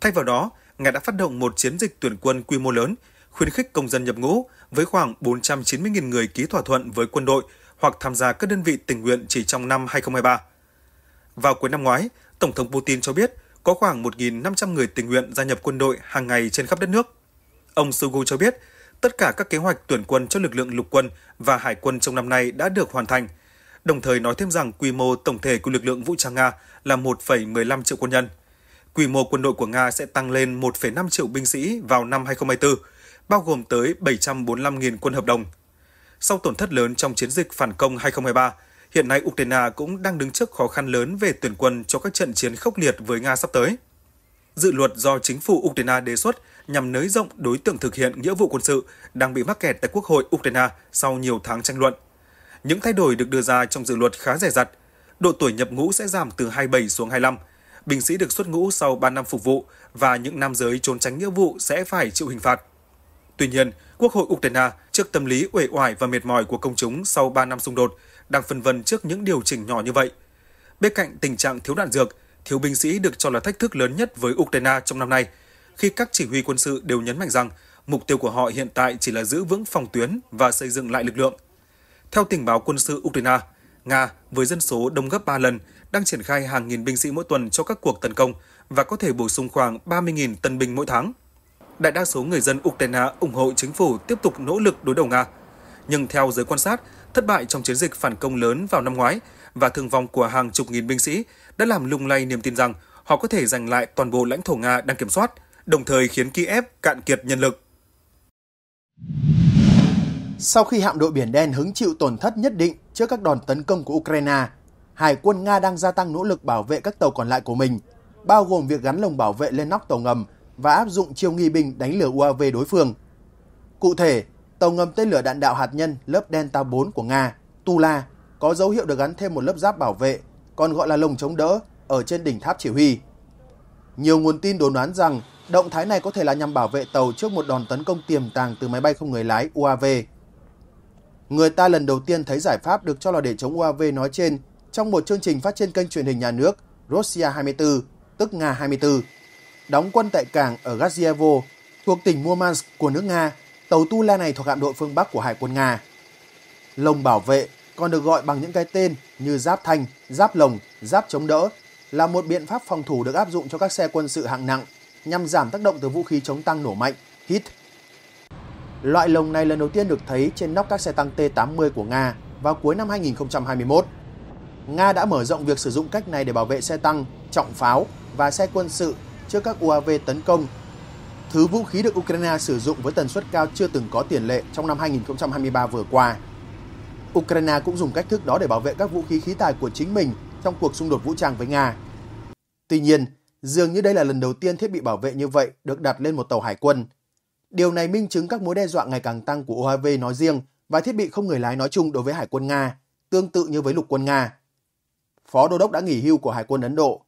Thay vào đó, Nga đã phát động một chiến dịch tuyển quân quy mô lớn, khuyến khích công dân nhập ngũ với khoảng 490.000 người ký thỏa thuận với quân đội hoặc tham gia các đơn vị tình nguyện chỉ trong năm 2023. Vào cuối năm ngoái, Tổng thống Putin cho biết có khoảng 1.500 người tình nguyện gia nhập quân đội hàng ngày trên khắp đất nước. Ông Shoigu cho biết, tất cả các kế hoạch tuyển quân cho lực lượng lục quân và hải quân trong năm nay đã được hoàn thành – đồng thời nói thêm rằng quy mô tổng thể của lực lượng vũ trang Nga là 1,15 triệu quân nhân. Quy mô quân đội của Nga sẽ tăng lên 1,5 triệu binh sĩ vào năm 2024, bao gồm tới 745.000 quân hợp đồng. Sau tổn thất lớn trong chiến dịch phản công 2023, hiện nay Ukraine cũng đang đứng trước khó khăn lớn về tuyển quân cho các trận chiến khốc liệt với Nga sắp tới. Dự luật do chính phủ Ukraine đề xuất nhằm nới rộng đối tượng thực hiện nghĩa vụ quân sự đang bị mắc kẹt tại Quốc hội Ukraine sau nhiều tháng tranh luận những thay đổi được đưa ra trong dự luật khá rẻ rặt. Độ tuổi nhập ngũ sẽ giảm từ 27 xuống 25. Binh sĩ được xuất ngũ sau 3 năm phục vụ và những nam giới trốn tránh nghĩa vụ sẽ phải chịu hình phạt. Tuy nhiên, Quốc hội Ukraine trước tâm lý uể oải và mệt mỏi của công chúng sau 3 năm xung đột đang phân vân trước những điều chỉnh nhỏ như vậy. Bên cạnh tình trạng thiếu đạn dược, thiếu binh sĩ được cho là thách thức lớn nhất với Ukraine trong năm nay, khi các chỉ huy quân sự đều nhấn mạnh rằng mục tiêu của họ hiện tại chỉ là giữ vững phòng tuyến và xây dựng lại lực lượng – theo tình báo quân sự Ukraine, Nga với dân số đông gấp 3 lần đang triển khai hàng nghìn binh sĩ mỗi tuần cho các cuộc tấn công và có thể bổ sung khoảng 30.000 tân binh mỗi tháng. Đại đa số người dân Ukraine ủng hộ chính phủ tiếp tục nỗ lực đối đầu Nga. Nhưng theo giới quan sát, thất bại trong chiến dịch phản công lớn vào năm ngoái và thương vong của hàng chục nghìn binh sĩ đã làm lung lay niềm tin rằng họ có thể giành lại toàn bộ lãnh thổ Nga đang kiểm soát, đồng thời khiến Kiev cạn kiệt nhân lực. Sau khi hạm đội Biển Đen hứng chịu tổn thất nhất định trước các đòn tấn công của Ukraine, Hải quân Nga đang gia tăng nỗ lực bảo vệ các tàu còn lại của mình, bao gồm việc gắn lồng bảo vệ lên nóc tàu ngầm và áp dụng chiêu nghi binh đánh lửa UAV đối phương. Cụ thể, tàu ngầm tên lửa đạn đạo hạt nhân lớp Delta 4 của Nga, Tula, có dấu hiệu được gắn thêm một lớp giáp bảo vệ, còn gọi là lồng chống đỡ, ở trên đỉnh tháp chỉ huy. Nhiều nguồn tin đồn đoán rằng động thái này có thể là nhằm bảo vệ tàu trước một đòn tấn công tiềm tàng từ máy bay không người lái UAV người ta lần đầu tiên thấy giải pháp được cho là để chống UAV nói trên trong một chương trình phát trên kênh truyền hình nhà nước Russia 24, tức Nga 24. Đóng quân tại cảng ở Gazievo, thuộc tỉnh Murmansk của nước Nga, tàu Tula này thuộc hạm đội phương Bắc của Hải quân Nga. Lồng bảo vệ còn được gọi bằng những cái tên như giáp thanh, giáp lồng, giáp chống đỡ là một biện pháp phòng thủ được áp dụng cho các xe quân sự hạng nặng nhằm giảm tác động từ vũ khí chống tăng nổ mạnh, HIT Loại lồng này lần đầu tiên được thấy trên nóc các xe tăng T-80 của Nga vào cuối năm 2021. Nga đã mở rộng việc sử dụng cách này để bảo vệ xe tăng, trọng pháo và xe quân sự trước các UAV tấn công. Thứ vũ khí được Ukraine sử dụng với tần suất cao chưa từng có tiền lệ trong năm 2023 vừa qua. Ukraine cũng dùng cách thức đó để bảo vệ các vũ khí khí tài của chính mình trong cuộc xung đột vũ trang với Nga. Tuy nhiên, dường như đây là lần đầu tiên thiết bị bảo vệ như vậy được đặt lên một tàu hải quân – Điều này minh chứng các mối đe dọa ngày càng tăng của UAV nói riêng và thiết bị không người lái nói chung đối với Hải quân Nga, tương tự như với lục quân Nga. Phó Đô đốc đã nghỉ hưu của Hải quân Ấn Độ.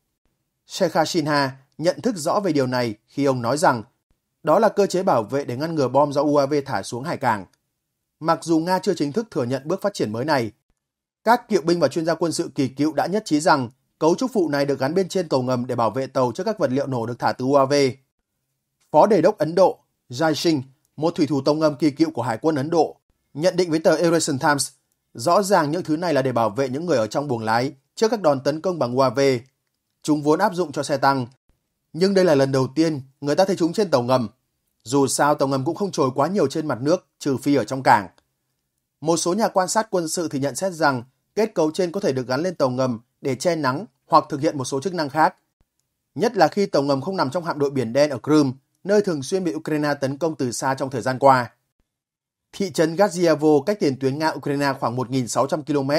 Shekhar Sinha nhận thức rõ về điều này khi ông nói rằng đó là cơ chế bảo vệ để ngăn ngừa bom do UAV thả xuống hải cảng. Mặc dù Nga chưa chính thức thừa nhận bước phát triển mới này, các cựu binh và chuyên gia quân sự kỳ cựu đã nhất trí rằng cấu trúc phụ này được gắn bên trên cầu ngầm để bảo vệ tàu trước các vật liệu nổ được thả từ UAV. Phó đề đốc Ấn Độ Jai Singh, một thủy thủ tông ngâm kỳ cựu của Hải quân Ấn Độ, nhận định với tờ Eurasian Times, rõ ràng những thứ này là để bảo vệ những người ở trong buồng lái trước các đòn tấn công bằng UAV. Chúng vốn áp dụng cho xe tăng, nhưng đây là lần đầu tiên người ta thấy chúng trên tàu ngầm. Dù sao tàu ngầm cũng không trồi quá nhiều trên mặt nước, trừ phi ở trong cảng. Một số nhà quan sát quân sự thì nhận xét rằng kết cấu trên có thể được gắn lên tàu ngầm để che nắng hoặc thực hiện một số chức năng khác. Nhất là khi tàu ngầm không nằm trong hạm đội biển đen ở Crimea nơi thường xuyên bị Ukraine tấn công từ xa trong thời gian qua. Thị trấn Gazievo cách tiền tuyến Nga-Ukraine khoảng 1.600 km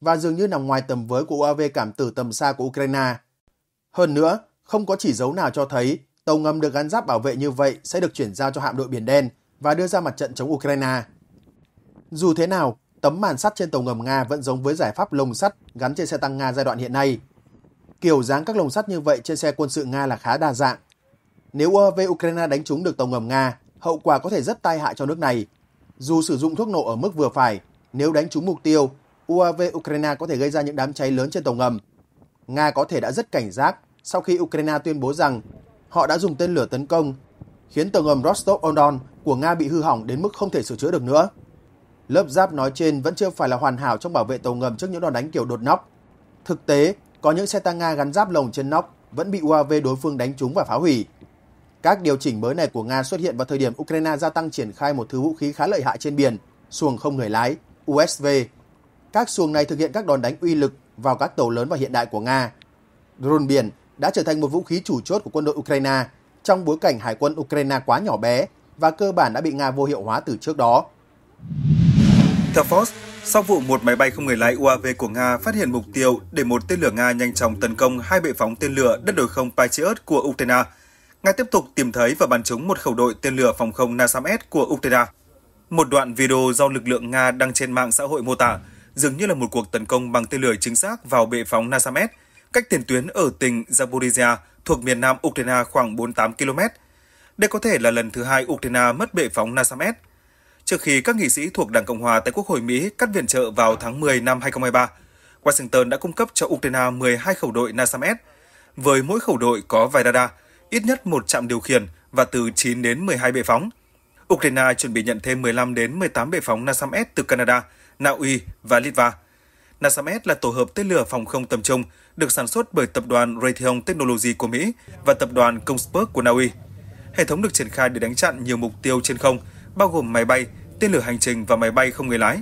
và dường như nằm ngoài tầm với của UAV cảm tử tầm xa của Ukraine. Hơn nữa, không có chỉ dấu nào cho thấy tàu ngầm được gắn giáp bảo vệ như vậy sẽ được chuyển giao cho hạm đội Biển Đen và đưa ra mặt trận chống Ukraine. Dù thế nào, tấm màn sắt trên tàu ngầm Nga vẫn giống với giải pháp lồng sắt gắn trên xe tăng Nga giai đoạn hiện nay. Kiểu dáng các lồng sắt như vậy trên xe quân sự Nga là khá đa dạng, nếu UAV Ukraine đánh trúng được tàu ngầm Nga, hậu quả có thể rất tai hại cho nước này. Dù sử dụng thuốc nổ ở mức vừa phải, nếu đánh trúng mục tiêu, UAV Ukraine có thể gây ra những đám cháy lớn trên tàu ngầm. Nga có thể đã rất cảnh giác sau khi Ukraine tuyên bố rằng họ đã dùng tên lửa tấn công, khiến tàu ngầm Rostov-on-Don của Nga bị hư hỏng đến mức không thể sửa chữa được nữa. Lớp giáp nói trên vẫn chưa phải là hoàn hảo trong bảo vệ tàu ngầm trước những đòn đánh kiểu đột nóc. Thực tế, có những xe tăng Nga gắn giáp lồng trên nóc vẫn bị UAV đối phương đánh trúng và phá hủy. Các điều chỉnh mới này của Nga xuất hiện vào thời điểm Ukraine gia tăng triển khai một thứ vũ khí khá lợi hại trên biển, xuồng không người lái, USV. Các xuồng này thực hiện các đòn đánh uy lực vào các tàu lớn và hiện đại của Nga. Drone biển đã trở thành một vũ khí chủ chốt của quân đội Ukraine trong bối cảnh hải quân Ukraine quá nhỏ bé và cơ bản đã bị Nga vô hiệu hóa từ trước đó. Theo Fox, sau vụ một máy bay không người lái UAV của Nga phát hiện mục tiêu để một tên lửa Nga nhanh chóng tấn công hai bệ phóng tên lửa đất đối không Patriot của Ukraine – Nga tiếp tục tìm thấy và bắn trúng một khẩu đội tên lửa phòng không NASAMS của Ukraine. Một đoạn video do lực lượng Nga đăng trên mạng xã hội mô tả dường như là một cuộc tấn công bằng tên lửa chính xác vào bệ phóng NASAMS, cách tiền tuyến ở tỉnh Zaporizhia thuộc miền nam Ukraine khoảng 48 km. Đây có thể là lần thứ hai Ukraine mất bệ phóng NASAMS. Trước khi các nghị sĩ thuộc Đảng Cộng Hòa tại Quốc hội Mỹ cắt viện trợ vào tháng 10 năm 2023, Washington đã cung cấp cho Ukraine 12 khẩu đội NASAMS, với mỗi khẩu đội có vài radar – ít nhất một trạm điều khiển và từ 9 đến 12 bệ phóng. Ukraine chuẩn bị nhận thêm 15 đến 18 bệ phóng NASAMS từ Canada, Na Uy và Litva. NASAMS là tổ hợp tên lửa phòng không tầm trung được sản xuất bởi tập đoàn Raytheon Technology của Mỹ và tập đoàn Kongsberg của Na Uy. Hệ thống được triển khai để đánh chặn nhiều mục tiêu trên không, bao gồm máy bay, tên lửa hành trình và máy bay không người lái.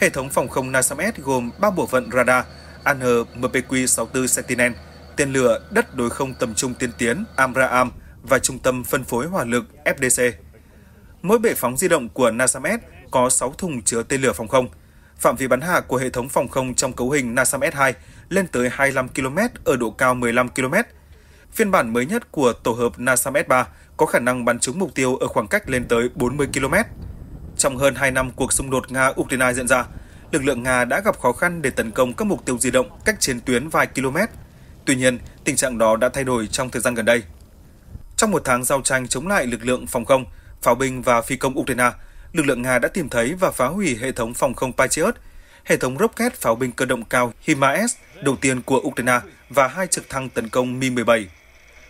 Hệ thống phòng không NASAMS gồm 3 bộ phận radar AN-MPQ-64 Sentinel, tên lửa đất đối không tầm trung tiên tiến AMRAAM và Trung tâm Phân phối Hỏa lực FDC. Mỗi bệ phóng di động của NASAMS có 6 thùng chứa tên lửa phòng không. Phạm vi bắn hạ của hệ thống phòng không trong cấu hình NASAMS 2 lên tới 25 km ở độ cao 15 km. Phiên bản mới nhất của tổ hợp NASAMS 3 có khả năng bắn trúng mục tiêu ở khoảng cách lên tới 40 km. Trong hơn 2 năm cuộc xung đột Nga-Ukraine diễn ra, lực lượng Nga đã gặp khó khăn để tấn công các mục tiêu di động cách chiến tuyến vài km Tuy nhiên, tình trạng đó đã thay đổi trong thời gian gần đây. Trong một tháng giao tranh chống lại lực lượng phòng không, pháo binh và phi công Ukraine, lực lượng Nga đã tìm thấy và phá hủy hệ thống phòng không Patriot, hệ thống rocket pháo binh cơ động cao HIMARS đầu tiên của Ukraine và hai trực thăng tấn công Mi-17.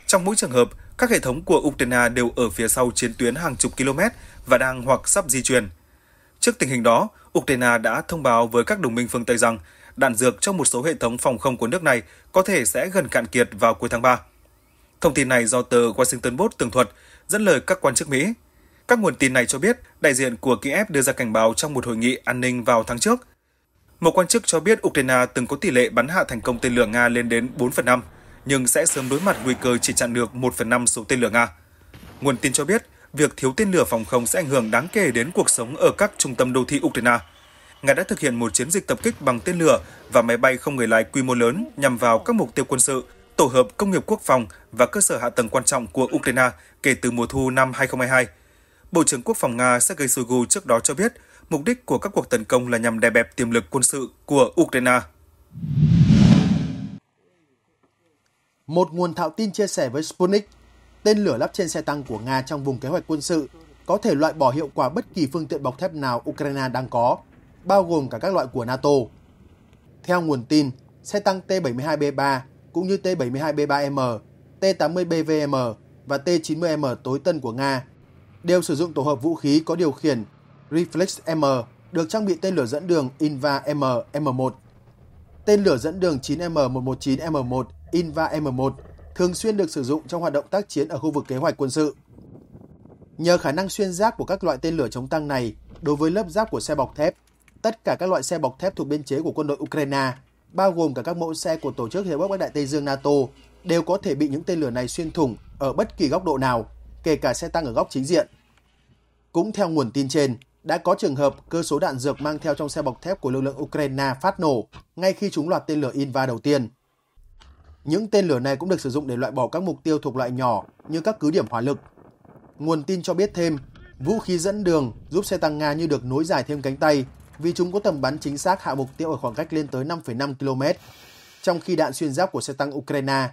Trong mỗi trường hợp, các hệ thống của Ukraine đều ở phía sau chiến tuyến hàng chục km và đang hoặc sắp di chuyển. Trước tình hình đó, Ukraine đã thông báo với các đồng minh phương Tây rằng đạn dược trong một số hệ thống phòng không của nước này có thể sẽ gần cạn kiệt vào cuối tháng 3. Thông tin này do tờ Washington Post tường thuật, dẫn lời các quan chức Mỹ. Các nguồn tin này cho biết, đại diện của Kiev đưa ra cảnh báo trong một hội nghị an ninh vào tháng trước. Một quan chức cho biết Ukraine từng có tỷ lệ bắn hạ thành công tên lửa Nga lên đến 4 phần 5, nhưng sẽ sớm đối mặt nguy cơ chỉ chặn được 1 phần 5 số tên lửa Nga. Nguồn tin cho biết, việc thiếu tên lửa phòng không sẽ ảnh hưởng đáng kể đến cuộc sống ở các trung tâm đô thị Ukraine – Nga đã thực hiện một chiến dịch tập kích bằng tên lửa và máy bay không người lái quy mô lớn nhằm vào các mục tiêu quân sự, tổ hợp công nghiệp quốc phòng và cơ sở hạ tầng quan trọng của Ukraine kể từ mùa thu năm 2022. Bộ trưởng Quốc phòng Nga Sergei Shoigu trước đó cho biết, mục đích của các cuộc tấn công là nhằm đè bẹp tiềm lực quân sự của Ukraine. Một nguồn thạo tin chia sẻ với Sputnik, tên lửa lắp trên xe tăng của Nga trong vùng kế hoạch quân sự có thể loại bỏ hiệu quả bất kỳ phương tiện bọc thép nào Ukraine đang có bao gồm cả các loại của NATO. Theo nguồn tin, xe tăng T-72B3 cũng như T-72B3M, T-80BVM và T-90M tối tân của Nga đều sử dụng tổ hợp vũ khí có điều khiển Reflex-M được trang bị tên lửa dẫn đường Inva-M M1. Tên lửa dẫn đường 9M119M1 Inva-M1 thường xuyên được sử dụng trong hoạt động tác chiến ở khu vực kế hoạch quân sự. Nhờ khả năng xuyên giáp của các loại tên lửa chống tăng này đối với lớp giáp của xe bọc thép, tất cả các loại xe bọc thép thuộc biên chế của quân đội Ukraine, bao gồm cả các mẫu xe của Tổ chức Hiệp ước Bắc Đại Tây Dương NATO, đều có thể bị những tên lửa này xuyên thủng ở bất kỳ góc độ nào, kể cả xe tăng ở góc chính diện. Cũng theo nguồn tin trên, đã có trường hợp cơ số đạn dược mang theo trong xe bọc thép của lực lượng Ukraine phát nổ ngay khi chúng loạt tên lửa Inva đầu tiên. Những tên lửa này cũng được sử dụng để loại bỏ các mục tiêu thuộc loại nhỏ như các cứ điểm hỏa lực. Nguồn tin cho biết thêm, vũ khí dẫn đường giúp xe tăng Nga như được nối dài thêm cánh tay vì chúng có tầm bắn chính xác hạ mục tiêu ở khoảng cách lên tới 5,5 km, trong khi đạn xuyên giáp của xe tăng Ukraine,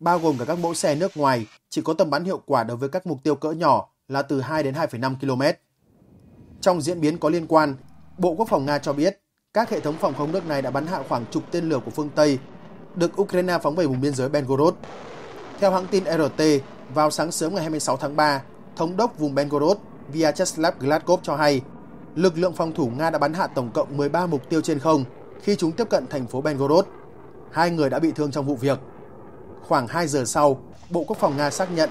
bao gồm cả các mẫu xe nước ngoài, chỉ có tầm bắn hiệu quả đối với các mục tiêu cỡ nhỏ là từ 2 đến 2,5 km. Trong diễn biến có liên quan, Bộ Quốc phòng Nga cho biết các hệ thống phòng không nước này đã bắn hạ khoảng chục tên lửa của phương Tây được Ukraine phóng về vùng biên giới Belgorod. Theo hãng tin RT, vào sáng sớm ngày 26 tháng 3, thống đốc vùng Belgorod Vyacheslav Gladkov cho hay lực lượng phòng thủ Nga đã bắn hạ tổng cộng 13 mục tiêu trên không khi chúng tiếp cận thành phố Belgorod. Hai người đã bị thương trong vụ việc. Khoảng 2 giờ sau, Bộ Quốc phòng Nga xác nhận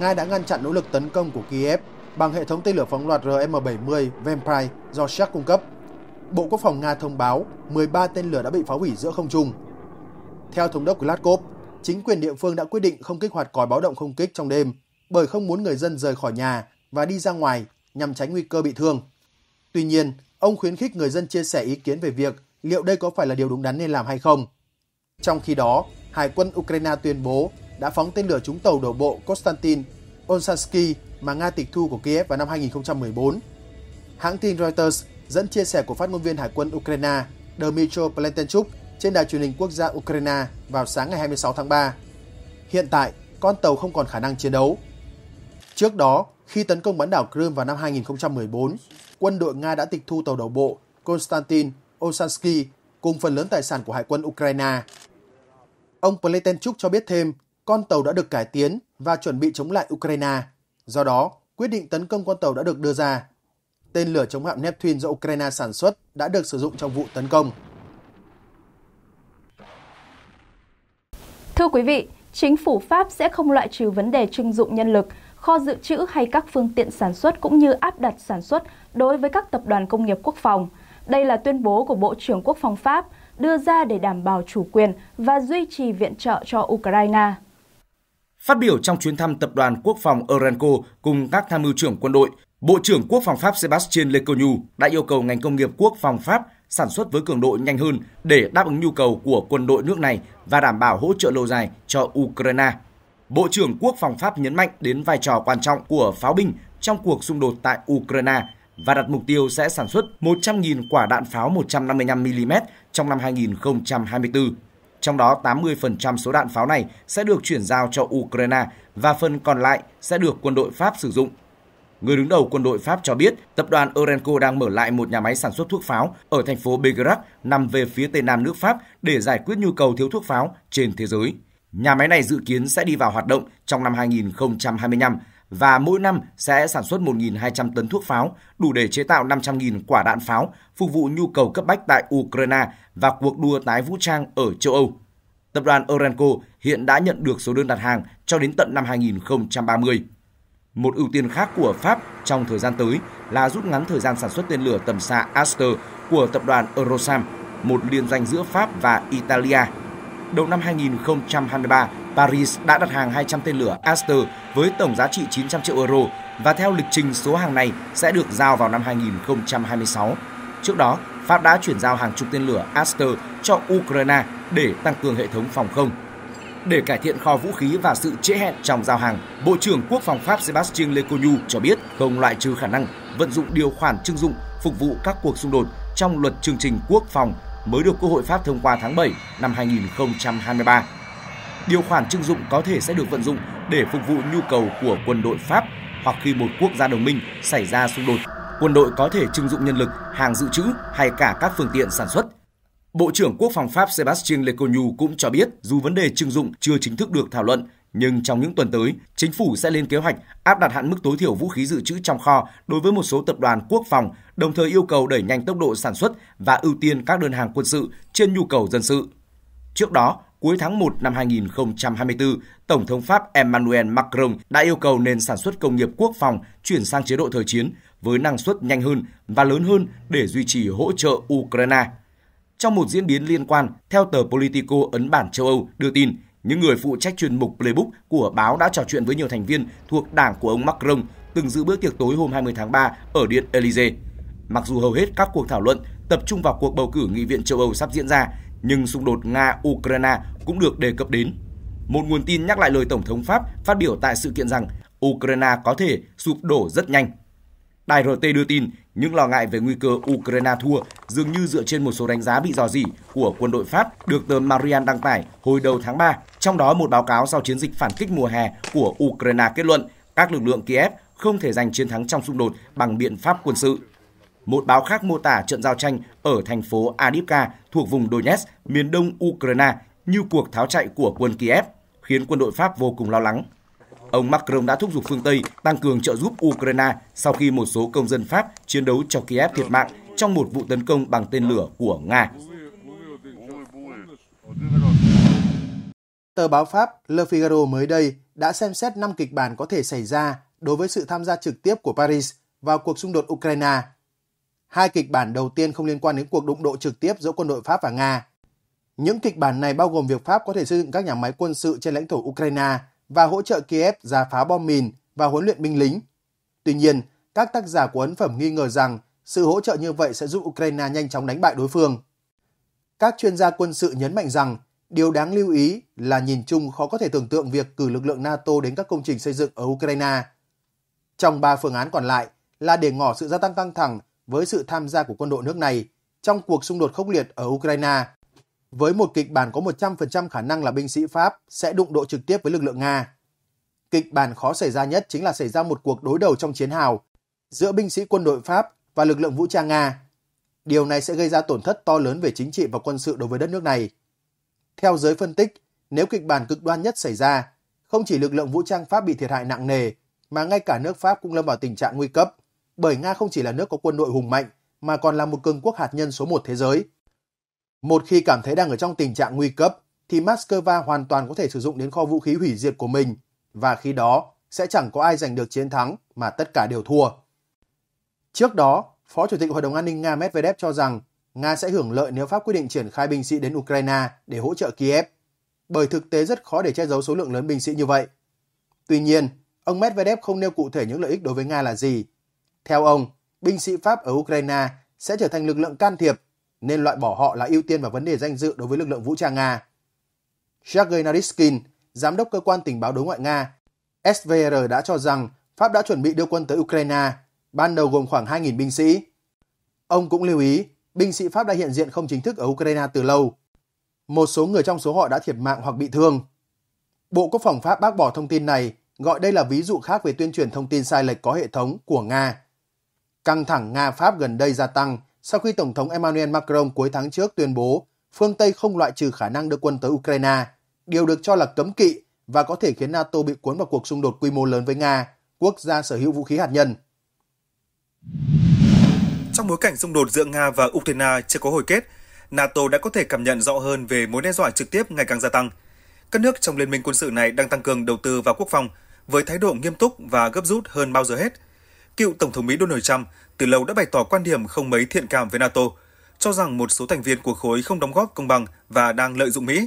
Nga đã ngăn chặn nỗ lực tấn công của Kiev bằng hệ thống tên lửa phóng loạt RM-70 Vampire do Shark cung cấp. Bộ Quốc phòng Nga thông báo 13 tên lửa đã bị phá hủy giữa không trung. Theo Thống đốc Gladkov, chính quyền địa phương đã quyết định không kích hoạt còi báo động không kích trong đêm bởi không muốn người dân rời khỏi nhà và đi ra ngoài nhằm tránh nguy cơ bị thương. Tuy nhiên, ông khuyến khích người dân chia sẻ ý kiến về việc liệu đây có phải là điều đúng đắn nên làm hay không. Trong khi đó, Hải quân Ukraine tuyên bố đã phóng tên lửa trúng tàu đổ bộ Konstantin Olsansky mà Nga tịch thu của Kiev vào năm 2014. Hãng tin Reuters dẫn chia sẻ của phát ngôn viên Hải quân Ukraine Dmytro Plantenchuk trên đài truyền hình quốc gia Ukraine vào sáng ngày 26 tháng 3. Hiện tại, con tàu không còn khả năng chiến đấu. Trước đó, khi tấn công bán đảo Crimea vào năm 2014, quân đội Nga đã tịch thu tàu đầu bộ Konstantin Osansky cùng phần lớn tài sản của Hải quân Ukraine. Ông Pletenchuk cho biết thêm, con tàu đã được cải tiến và chuẩn bị chống lại Ukraine. Do đó, quyết định tấn công con tàu đã được đưa ra. Tên lửa chống hạm Neptune do Ukraine sản xuất đã được sử dụng trong vụ tấn công. Thưa quý vị, chính phủ Pháp sẽ không loại trừ vấn đề trưng dụng nhân lực, kho dự trữ hay các phương tiện sản xuất cũng như áp đặt sản xuất đối với các tập đoàn công nghiệp quốc phòng. Đây là tuyên bố của Bộ trưởng Quốc phòng Pháp đưa ra để đảm bảo chủ quyền và duy trì viện trợ cho Ukraine. Phát biểu trong chuyến thăm tập đoàn quốc phòng Oranco cùng các tham mưu trưởng quân đội, Bộ trưởng Quốc phòng Pháp Sébastien Lecornu đã yêu cầu ngành công nghiệp quốc phòng Pháp sản xuất với cường độ nhanh hơn để đáp ứng nhu cầu của quân đội nước này và đảm bảo hỗ trợ lâu dài cho Ukraine. Bộ trưởng Quốc phòng Pháp nhấn mạnh đến vai trò quan trọng của pháo binh trong cuộc xung đột tại Ukraine và đặt mục tiêu sẽ sản xuất 100.000 quả đạn pháo 155mm trong năm 2024. Trong đó 80% số đạn pháo này sẽ được chuyển giao cho Ukraine và phần còn lại sẽ được quân đội Pháp sử dụng. Người đứng đầu quân đội Pháp cho biết tập đoàn Orenco đang mở lại một nhà máy sản xuất thuốc pháo ở thành phố Belgrade nằm về phía tây nam nước Pháp để giải quyết nhu cầu thiếu thuốc pháo trên thế giới. Nhà máy này dự kiến sẽ đi vào hoạt động trong năm 2025 và mỗi năm sẽ sản xuất 1.200 tấn thuốc pháo, đủ để chế tạo 500.000 quả đạn pháo, phục vụ nhu cầu cấp bách tại Ukraine và cuộc đua tái vũ trang ở châu Âu. Tập đoàn Orenco hiện đã nhận được số đơn đặt hàng cho đến tận năm 2030. Một ưu tiên khác của Pháp trong thời gian tới là rút ngắn thời gian sản xuất tên lửa tầm xa Aster của tập đoàn Eurosam, một liên doanh giữa Pháp và Italia đầu năm 2023, Paris đã đặt hàng 200 tên lửa Aster với tổng giá trị 900 triệu euro và theo lịch trình số hàng này sẽ được giao vào năm 2026. Trước đó, Pháp đã chuyển giao hàng chục tên lửa Aster cho Ukraine để tăng cường hệ thống phòng không. Để cải thiện kho vũ khí và sự trễ hẹn trong giao hàng, Bộ trưởng Quốc phòng Pháp Sébastien Lecornu cho biết không loại trừ khả năng vận dụng điều khoản trưng dụng phục vụ các cuộc xung đột trong luật chương trình quốc phòng mới được Quốc hội Pháp thông qua tháng 7 năm 2023. Điều khoản trưng dụng có thể sẽ được vận dụng để phục vụ nhu cầu của quân đội Pháp hoặc khi một quốc gia đồng minh xảy ra xung đột. Quân đội có thể trưng dụng nhân lực, hàng dự trữ hay cả các phương tiện sản xuất. Bộ trưởng Quốc phòng Pháp Sébastien Lecornu cũng cho biết, dù vấn đề trưng dụng chưa chính thức được thảo luận, nhưng trong những tuần tới, chính phủ sẽ lên kế hoạch áp đặt hạn mức tối thiểu vũ khí dự trữ trong kho đối với một số tập đoàn quốc phòng, đồng thời yêu cầu đẩy nhanh tốc độ sản xuất và ưu tiên các đơn hàng quân sự trên nhu cầu dân sự. Trước đó, cuối tháng 1 năm 2024, Tổng thống Pháp Emmanuel Macron đã yêu cầu nền sản xuất công nghiệp quốc phòng chuyển sang chế độ thời chiến với năng suất nhanh hơn và lớn hơn để duy trì hỗ trợ Ukraine. Trong một diễn biến liên quan, theo tờ Politico ấn bản châu Âu đưa tin, những người phụ trách chuyên mục Playbook của báo đã trò chuyện với nhiều thành viên thuộc đảng của ông Macron từng giữ bữa tiệc tối hôm 20 tháng 3 ở Điện Elysee. Mặc dù hầu hết các cuộc thảo luận tập trung vào cuộc bầu cử nghị viện châu Âu sắp diễn ra, nhưng xung đột Nga-Ukraine cũng được đề cập đến. Một nguồn tin nhắc lại lời Tổng thống Pháp phát biểu tại sự kiện rằng Ukraine có thể sụp đổ rất nhanh Đài RT đưa tin, những lo ngại về nguy cơ Ukraine thua dường như dựa trên một số đánh giá bị dò dỉ của quân đội Pháp được tờ Marian đăng tải hồi đầu tháng 3, trong đó một báo cáo sau chiến dịch phản kích mùa hè của Ukraine kết luận các lực lượng Kiev không thể giành chiến thắng trong xung đột bằng biện pháp quân sự. Một báo khác mô tả trận giao tranh ở thành phố Adivka thuộc vùng Donetsk, miền đông Ukraine như cuộc tháo chạy của quân Kiev, khiến quân đội Pháp vô cùng lo lắng ông Macron đã thúc giục phương Tây tăng cường trợ giúp Ukraine sau khi một số công dân Pháp chiến đấu cho Kiev thiệt mạng trong một vụ tấn công bằng tên lửa của Nga. Tờ báo Pháp Le Figaro mới đây đã xem xét 5 kịch bản có thể xảy ra đối với sự tham gia trực tiếp của Paris vào cuộc xung đột Ukraine. Hai kịch bản đầu tiên không liên quan đến cuộc đụng độ trực tiếp giữa quân đội Pháp và Nga. Những kịch bản này bao gồm việc Pháp có thể xây dựng các nhà máy quân sự trên lãnh thổ Ukraine – và hỗ trợ Kiev giả phá bom mìn và huấn luyện binh lính. Tuy nhiên, các tác giả của ấn phẩm nghi ngờ rằng sự hỗ trợ như vậy sẽ giúp Ukraine nhanh chóng đánh bại đối phương. Các chuyên gia quân sự nhấn mạnh rằng điều đáng lưu ý là nhìn chung khó có thể tưởng tượng việc cử lực lượng NATO đến các công trình xây dựng ở Ukraine. Trong ba phương án còn lại là để ngỏ sự gia tăng căng thẳng với sự tham gia của quân đội nước này trong cuộc xung đột khốc liệt ở Ukraine với một kịch bản có 100% khả năng là binh sĩ Pháp sẽ đụng độ trực tiếp với lực lượng Nga. Kịch bản khó xảy ra nhất chính là xảy ra một cuộc đối đầu trong chiến hào giữa binh sĩ quân đội Pháp và lực lượng vũ trang Nga. Điều này sẽ gây ra tổn thất to lớn về chính trị và quân sự đối với đất nước này. Theo giới phân tích, nếu kịch bản cực đoan nhất xảy ra, không chỉ lực lượng vũ trang Pháp bị thiệt hại nặng nề, mà ngay cả nước Pháp cũng lâm vào tình trạng nguy cấp, bởi Nga không chỉ là nước có quân đội hùng mạnh, mà còn là một cường quốc hạt nhân số một thế giới. Một khi cảm thấy đang ở trong tình trạng nguy cấp, thì Moscow hoàn toàn có thể sử dụng đến kho vũ khí hủy diệt của mình, và khi đó sẽ chẳng có ai giành được chiến thắng mà tất cả đều thua. Trước đó, Phó Chủ tịch Hội đồng An ninh Nga Medvedev cho rằng Nga sẽ hưởng lợi nếu Pháp quyết định triển khai binh sĩ đến Ukraine để hỗ trợ Kiev, bởi thực tế rất khó để che giấu số lượng lớn binh sĩ như vậy. Tuy nhiên, ông Medvedev không nêu cụ thể những lợi ích đối với Nga là gì. Theo ông, binh sĩ Pháp ở Ukraine sẽ trở thành lực lượng can thiệp nên loại bỏ họ là ưu tiên và vấn đề danh dự đối với lực lượng vũ trang Nga. Sergei Naryshkin, giám đốc cơ quan tình báo đối ngoại Nga, SVR đã cho rằng Pháp đã chuẩn bị đưa quân tới Ukraine, ban đầu gồm khoảng 2.000 binh sĩ. Ông cũng lưu ý, binh sĩ Pháp đã hiện diện không chính thức ở Ukraine từ lâu. Một số người trong số họ đã thiệt mạng hoặc bị thương. Bộ Quốc phòng Pháp bác bỏ thông tin này, gọi đây là ví dụ khác về tuyên truyền thông tin sai lệch có hệ thống của Nga. Căng thẳng Nga-Pháp gần đây gia tăng sau khi Tổng thống Emmanuel Macron cuối tháng trước tuyên bố phương Tây không loại trừ khả năng đưa quân tới Ukraine, điều được cho là cấm kỵ và có thể khiến NATO bị cuốn vào cuộc xung đột quy mô lớn với Nga, quốc gia sở hữu vũ khí hạt nhân. Trong bối cảnh xung đột giữa Nga và Ukraine chưa có hồi kết, NATO đã có thể cảm nhận rõ hơn về mối đe dọa trực tiếp ngày càng gia tăng. Các nước trong liên minh quân sự này đang tăng cường đầu tư vào quốc phòng với thái độ nghiêm túc và gấp rút hơn bao giờ hết. Cựu Tổng thống Mỹ Donald Trump từ lâu đã bày tỏ quan điểm không mấy thiện cảm với NATO, cho rằng một số thành viên của khối không đóng góp công bằng và đang lợi dụng Mỹ.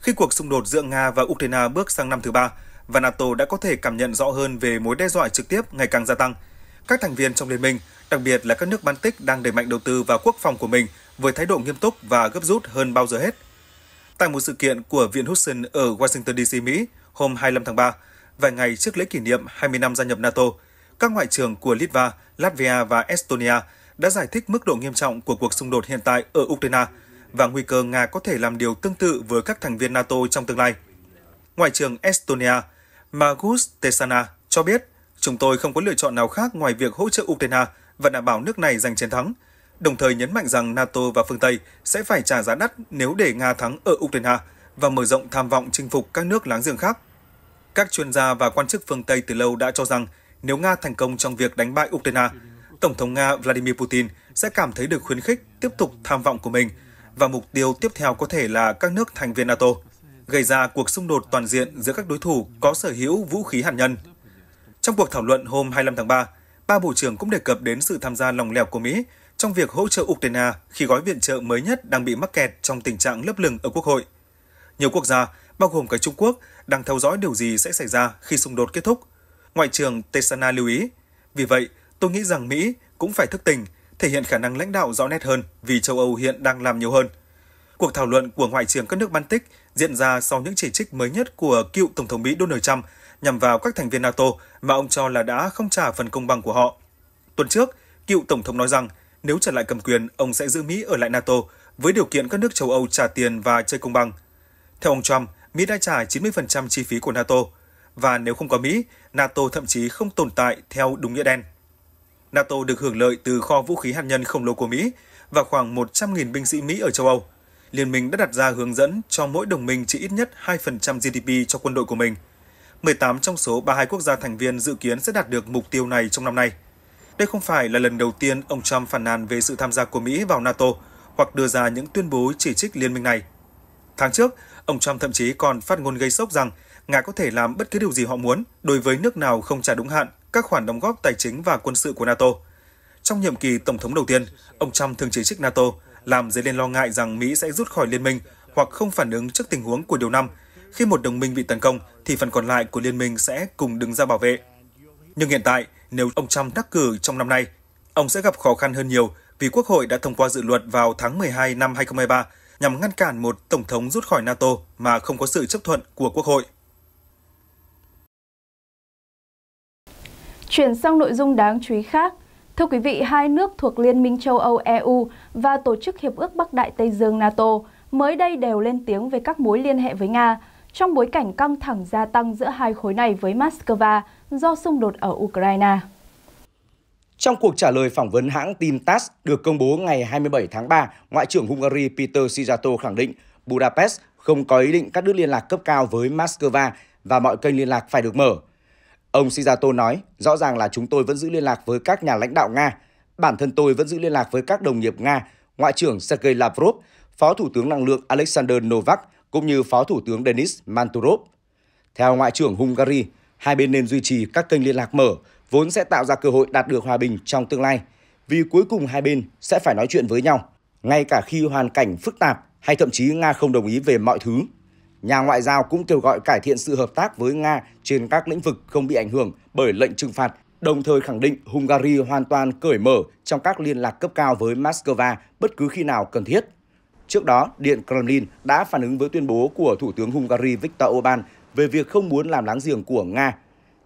Khi cuộc xung đột giữa Nga và Ukraine bước sang năm thứ ba và NATO đã có thể cảm nhận rõ hơn về mối đe dọa trực tiếp ngày càng gia tăng, các thành viên trong liên minh, đặc biệt là các nước Baltic đang đẩy mạnh đầu tư vào quốc phòng của mình với thái độ nghiêm túc và gấp rút hơn bao giờ hết. Tại một sự kiện của Viện Hudson ở Washington DC, Mỹ hôm 25 tháng 3, vài ngày trước lễ kỷ niệm 20 năm gia nhập NATO, các ngoại trưởng của Litva, Latvia và Estonia đã giải thích mức độ nghiêm trọng của cuộc xung đột hiện tại ở Ukraine và nguy cơ Nga có thể làm điều tương tự với các thành viên NATO trong tương lai. Ngoại trưởng Estonia Magus Tesana cho biết, chúng tôi không có lựa chọn nào khác ngoài việc hỗ trợ Ukraine và đảm bảo nước này giành chiến thắng, đồng thời nhấn mạnh rằng NATO và phương Tây sẽ phải trả giá đắt nếu để Nga thắng ở Ukraine và mở rộng tham vọng chinh phục các nước láng giềng khác. Các chuyên gia và quan chức phương Tây từ lâu đã cho rằng nếu Nga thành công trong việc đánh bại Ukraine, Tổng thống Nga Vladimir Putin sẽ cảm thấy được khuyến khích tiếp tục tham vọng của mình và mục tiêu tiếp theo có thể là các nước thành viên NATO, gây ra cuộc xung đột toàn diện giữa các đối thủ có sở hữu vũ khí hạt nhân. Trong cuộc thảo luận hôm 25 tháng 3, ba bộ trưởng cũng đề cập đến sự tham gia lòng lẻo của Mỹ trong việc hỗ trợ Ukraine khi gói viện trợ mới nhất đang bị mắc kẹt trong tình trạng lấp lửng ở Quốc hội. Nhiều quốc gia, bao gồm cả Trung Quốc, đang theo dõi điều gì sẽ xảy ra khi xung đột kết thúc Ngoại trưởng Tesana lưu ý. Vì vậy, tôi nghĩ rằng Mỹ cũng phải thức tỉnh, thể hiện khả năng lãnh đạo rõ nét hơn vì châu Âu hiện đang làm nhiều hơn. Cuộc thảo luận của Ngoại trưởng các nước Baltic diễn ra sau những chỉ trích mới nhất của cựu Tổng thống Mỹ Donald Trump nhằm vào các thành viên NATO mà ông cho là đã không trả phần công bằng của họ. Tuần trước, cựu Tổng thống nói rằng nếu trở lại cầm quyền, ông sẽ giữ Mỹ ở lại NATO với điều kiện các nước châu Âu trả tiền và chơi công bằng. Theo ông Trump, Mỹ đã trả 90% chi phí của NATO, và nếu không có Mỹ, NATO thậm chí không tồn tại theo đúng nghĩa đen. NATO được hưởng lợi từ kho vũ khí hạt nhân khổng lồ của Mỹ và khoảng 100.000 binh sĩ Mỹ ở châu Âu. Liên minh đã đặt ra hướng dẫn cho mỗi đồng minh chỉ ít nhất 2% GDP cho quân đội của mình. 18 trong số 32 quốc gia thành viên dự kiến sẽ đạt được mục tiêu này trong năm nay. Đây không phải là lần đầu tiên ông Trump phản nàn về sự tham gia của Mỹ vào NATO hoặc đưa ra những tuyên bố chỉ trích liên minh này. Tháng trước, ông Trump thậm chí còn phát ngôn gây sốc rằng Nga có thể làm bất cứ điều gì họ muốn đối với nước nào không trả đúng hạn các khoản đóng góp tài chính và quân sự của NATO. Trong nhiệm kỳ tổng thống đầu tiên, ông Trump thường chỉ trích NATO, làm dấy lên lo ngại rằng Mỹ sẽ rút khỏi liên minh hoặc không phản ứng trước tình huống của điều năm. Khi một đồng minh bị tấn công, thì phần còn lại của liên minh sẽ cùng đứng ra bảo vệ. Nhưng hiện tại, nếu ông Trump đắc cử trong năm nay, ông sẽ gặp khó khăn hơn nhiều vì Quốc hội đã thông qua dự luật vào tháng 12 năm 2023 nhằm ngăn cản một tổng thống rút khỏi NATO mà không có sự chấp thuận của Quốc hội. Chuyển sang nội dung đáng chú ý khác, Thưa quý vị, hai nước thuộc Liên minh châu Âu EU và Tổ chức Hiệp ước Bắc Đại Tây Dương NATO mới đây đều lên tiếng về các mối liên hệ với Nga trong bối cảnh căng thẳng gia tăng giữa hai khối này với Moscow do xung đột ở Ukraine. Trong cuộc trả lời phỏng vấn hãng tin TASS được công bố ngày 27 tháng 3, Ngoại trưởng Hungary Peter Sijato khẳng định Budapest không có ý định cắt đứt liên lạc cấp cao với Moscow và mọi kênh liên lạc phải được mở. Ông Shizato nói, rõ ràng là chúng tôi vẫn giữ liên lạc với các nhà lãnh đạo Nga. Bản thân tôi vẫn giữ liên lạc với các đồng nghiệp Nga, Ngoại trưởng Sergei Lavrov, Phó Thủ tướng Năng lượng Alexander Novak cũng như Phó Thủ tướng Denis Manturov. Theo Ngoại trưởng Hungary, hai bên nên duy trì các kênh liên lạc mở, vốn sẽ tạo ra cơ hội đạt được hòa bình trong tương lai, vì cuối cùng hai bên sẽ phải nói chuyện với nhau, ngay cả khi hoàn cảnh phức tạp hay thậm chí Nga không đồng ý về mọi thứ. Nhà ngoại giao cũng kêu gọi cải thiện sự hợp tác với Nga trên các lĩnh vực không bị ảnh hưởng bởi lệnh trừng phạt, đồng thời khẳng định Hungary hoàn toàn cởi mở trong các liên lạc cấp cao với Moscow bất cứ khi nào cần thiết. Trước đó, Điện Kremlin đã phản ứng với tuyên bố của Thủ tướng Hungary Viktor Orbán về việc không muốn làm láng giềng của Nga.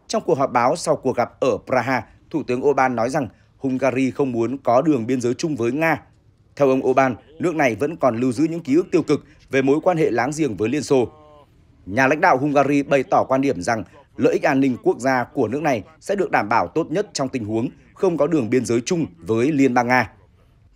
Trong cuộc họp báo sau cuộc gặp ở Praha, Thủ tướng Orbán nói rằng Hungary không muốn có đường biên giới chung với Nga theo ông Oban, nước này vẫn còn lưu giữ những ký ức tiêu cực về mối quan hệ láng giềng với Liên Xô. Nhà lãnh đạo Hungary bày tỏ quan điểm rằng lợi ích an ninh quốc gia của nước này sẽ được đảm bảo tốt nhất trong tình huống không có đường biên giới chung với Liên bang Nga.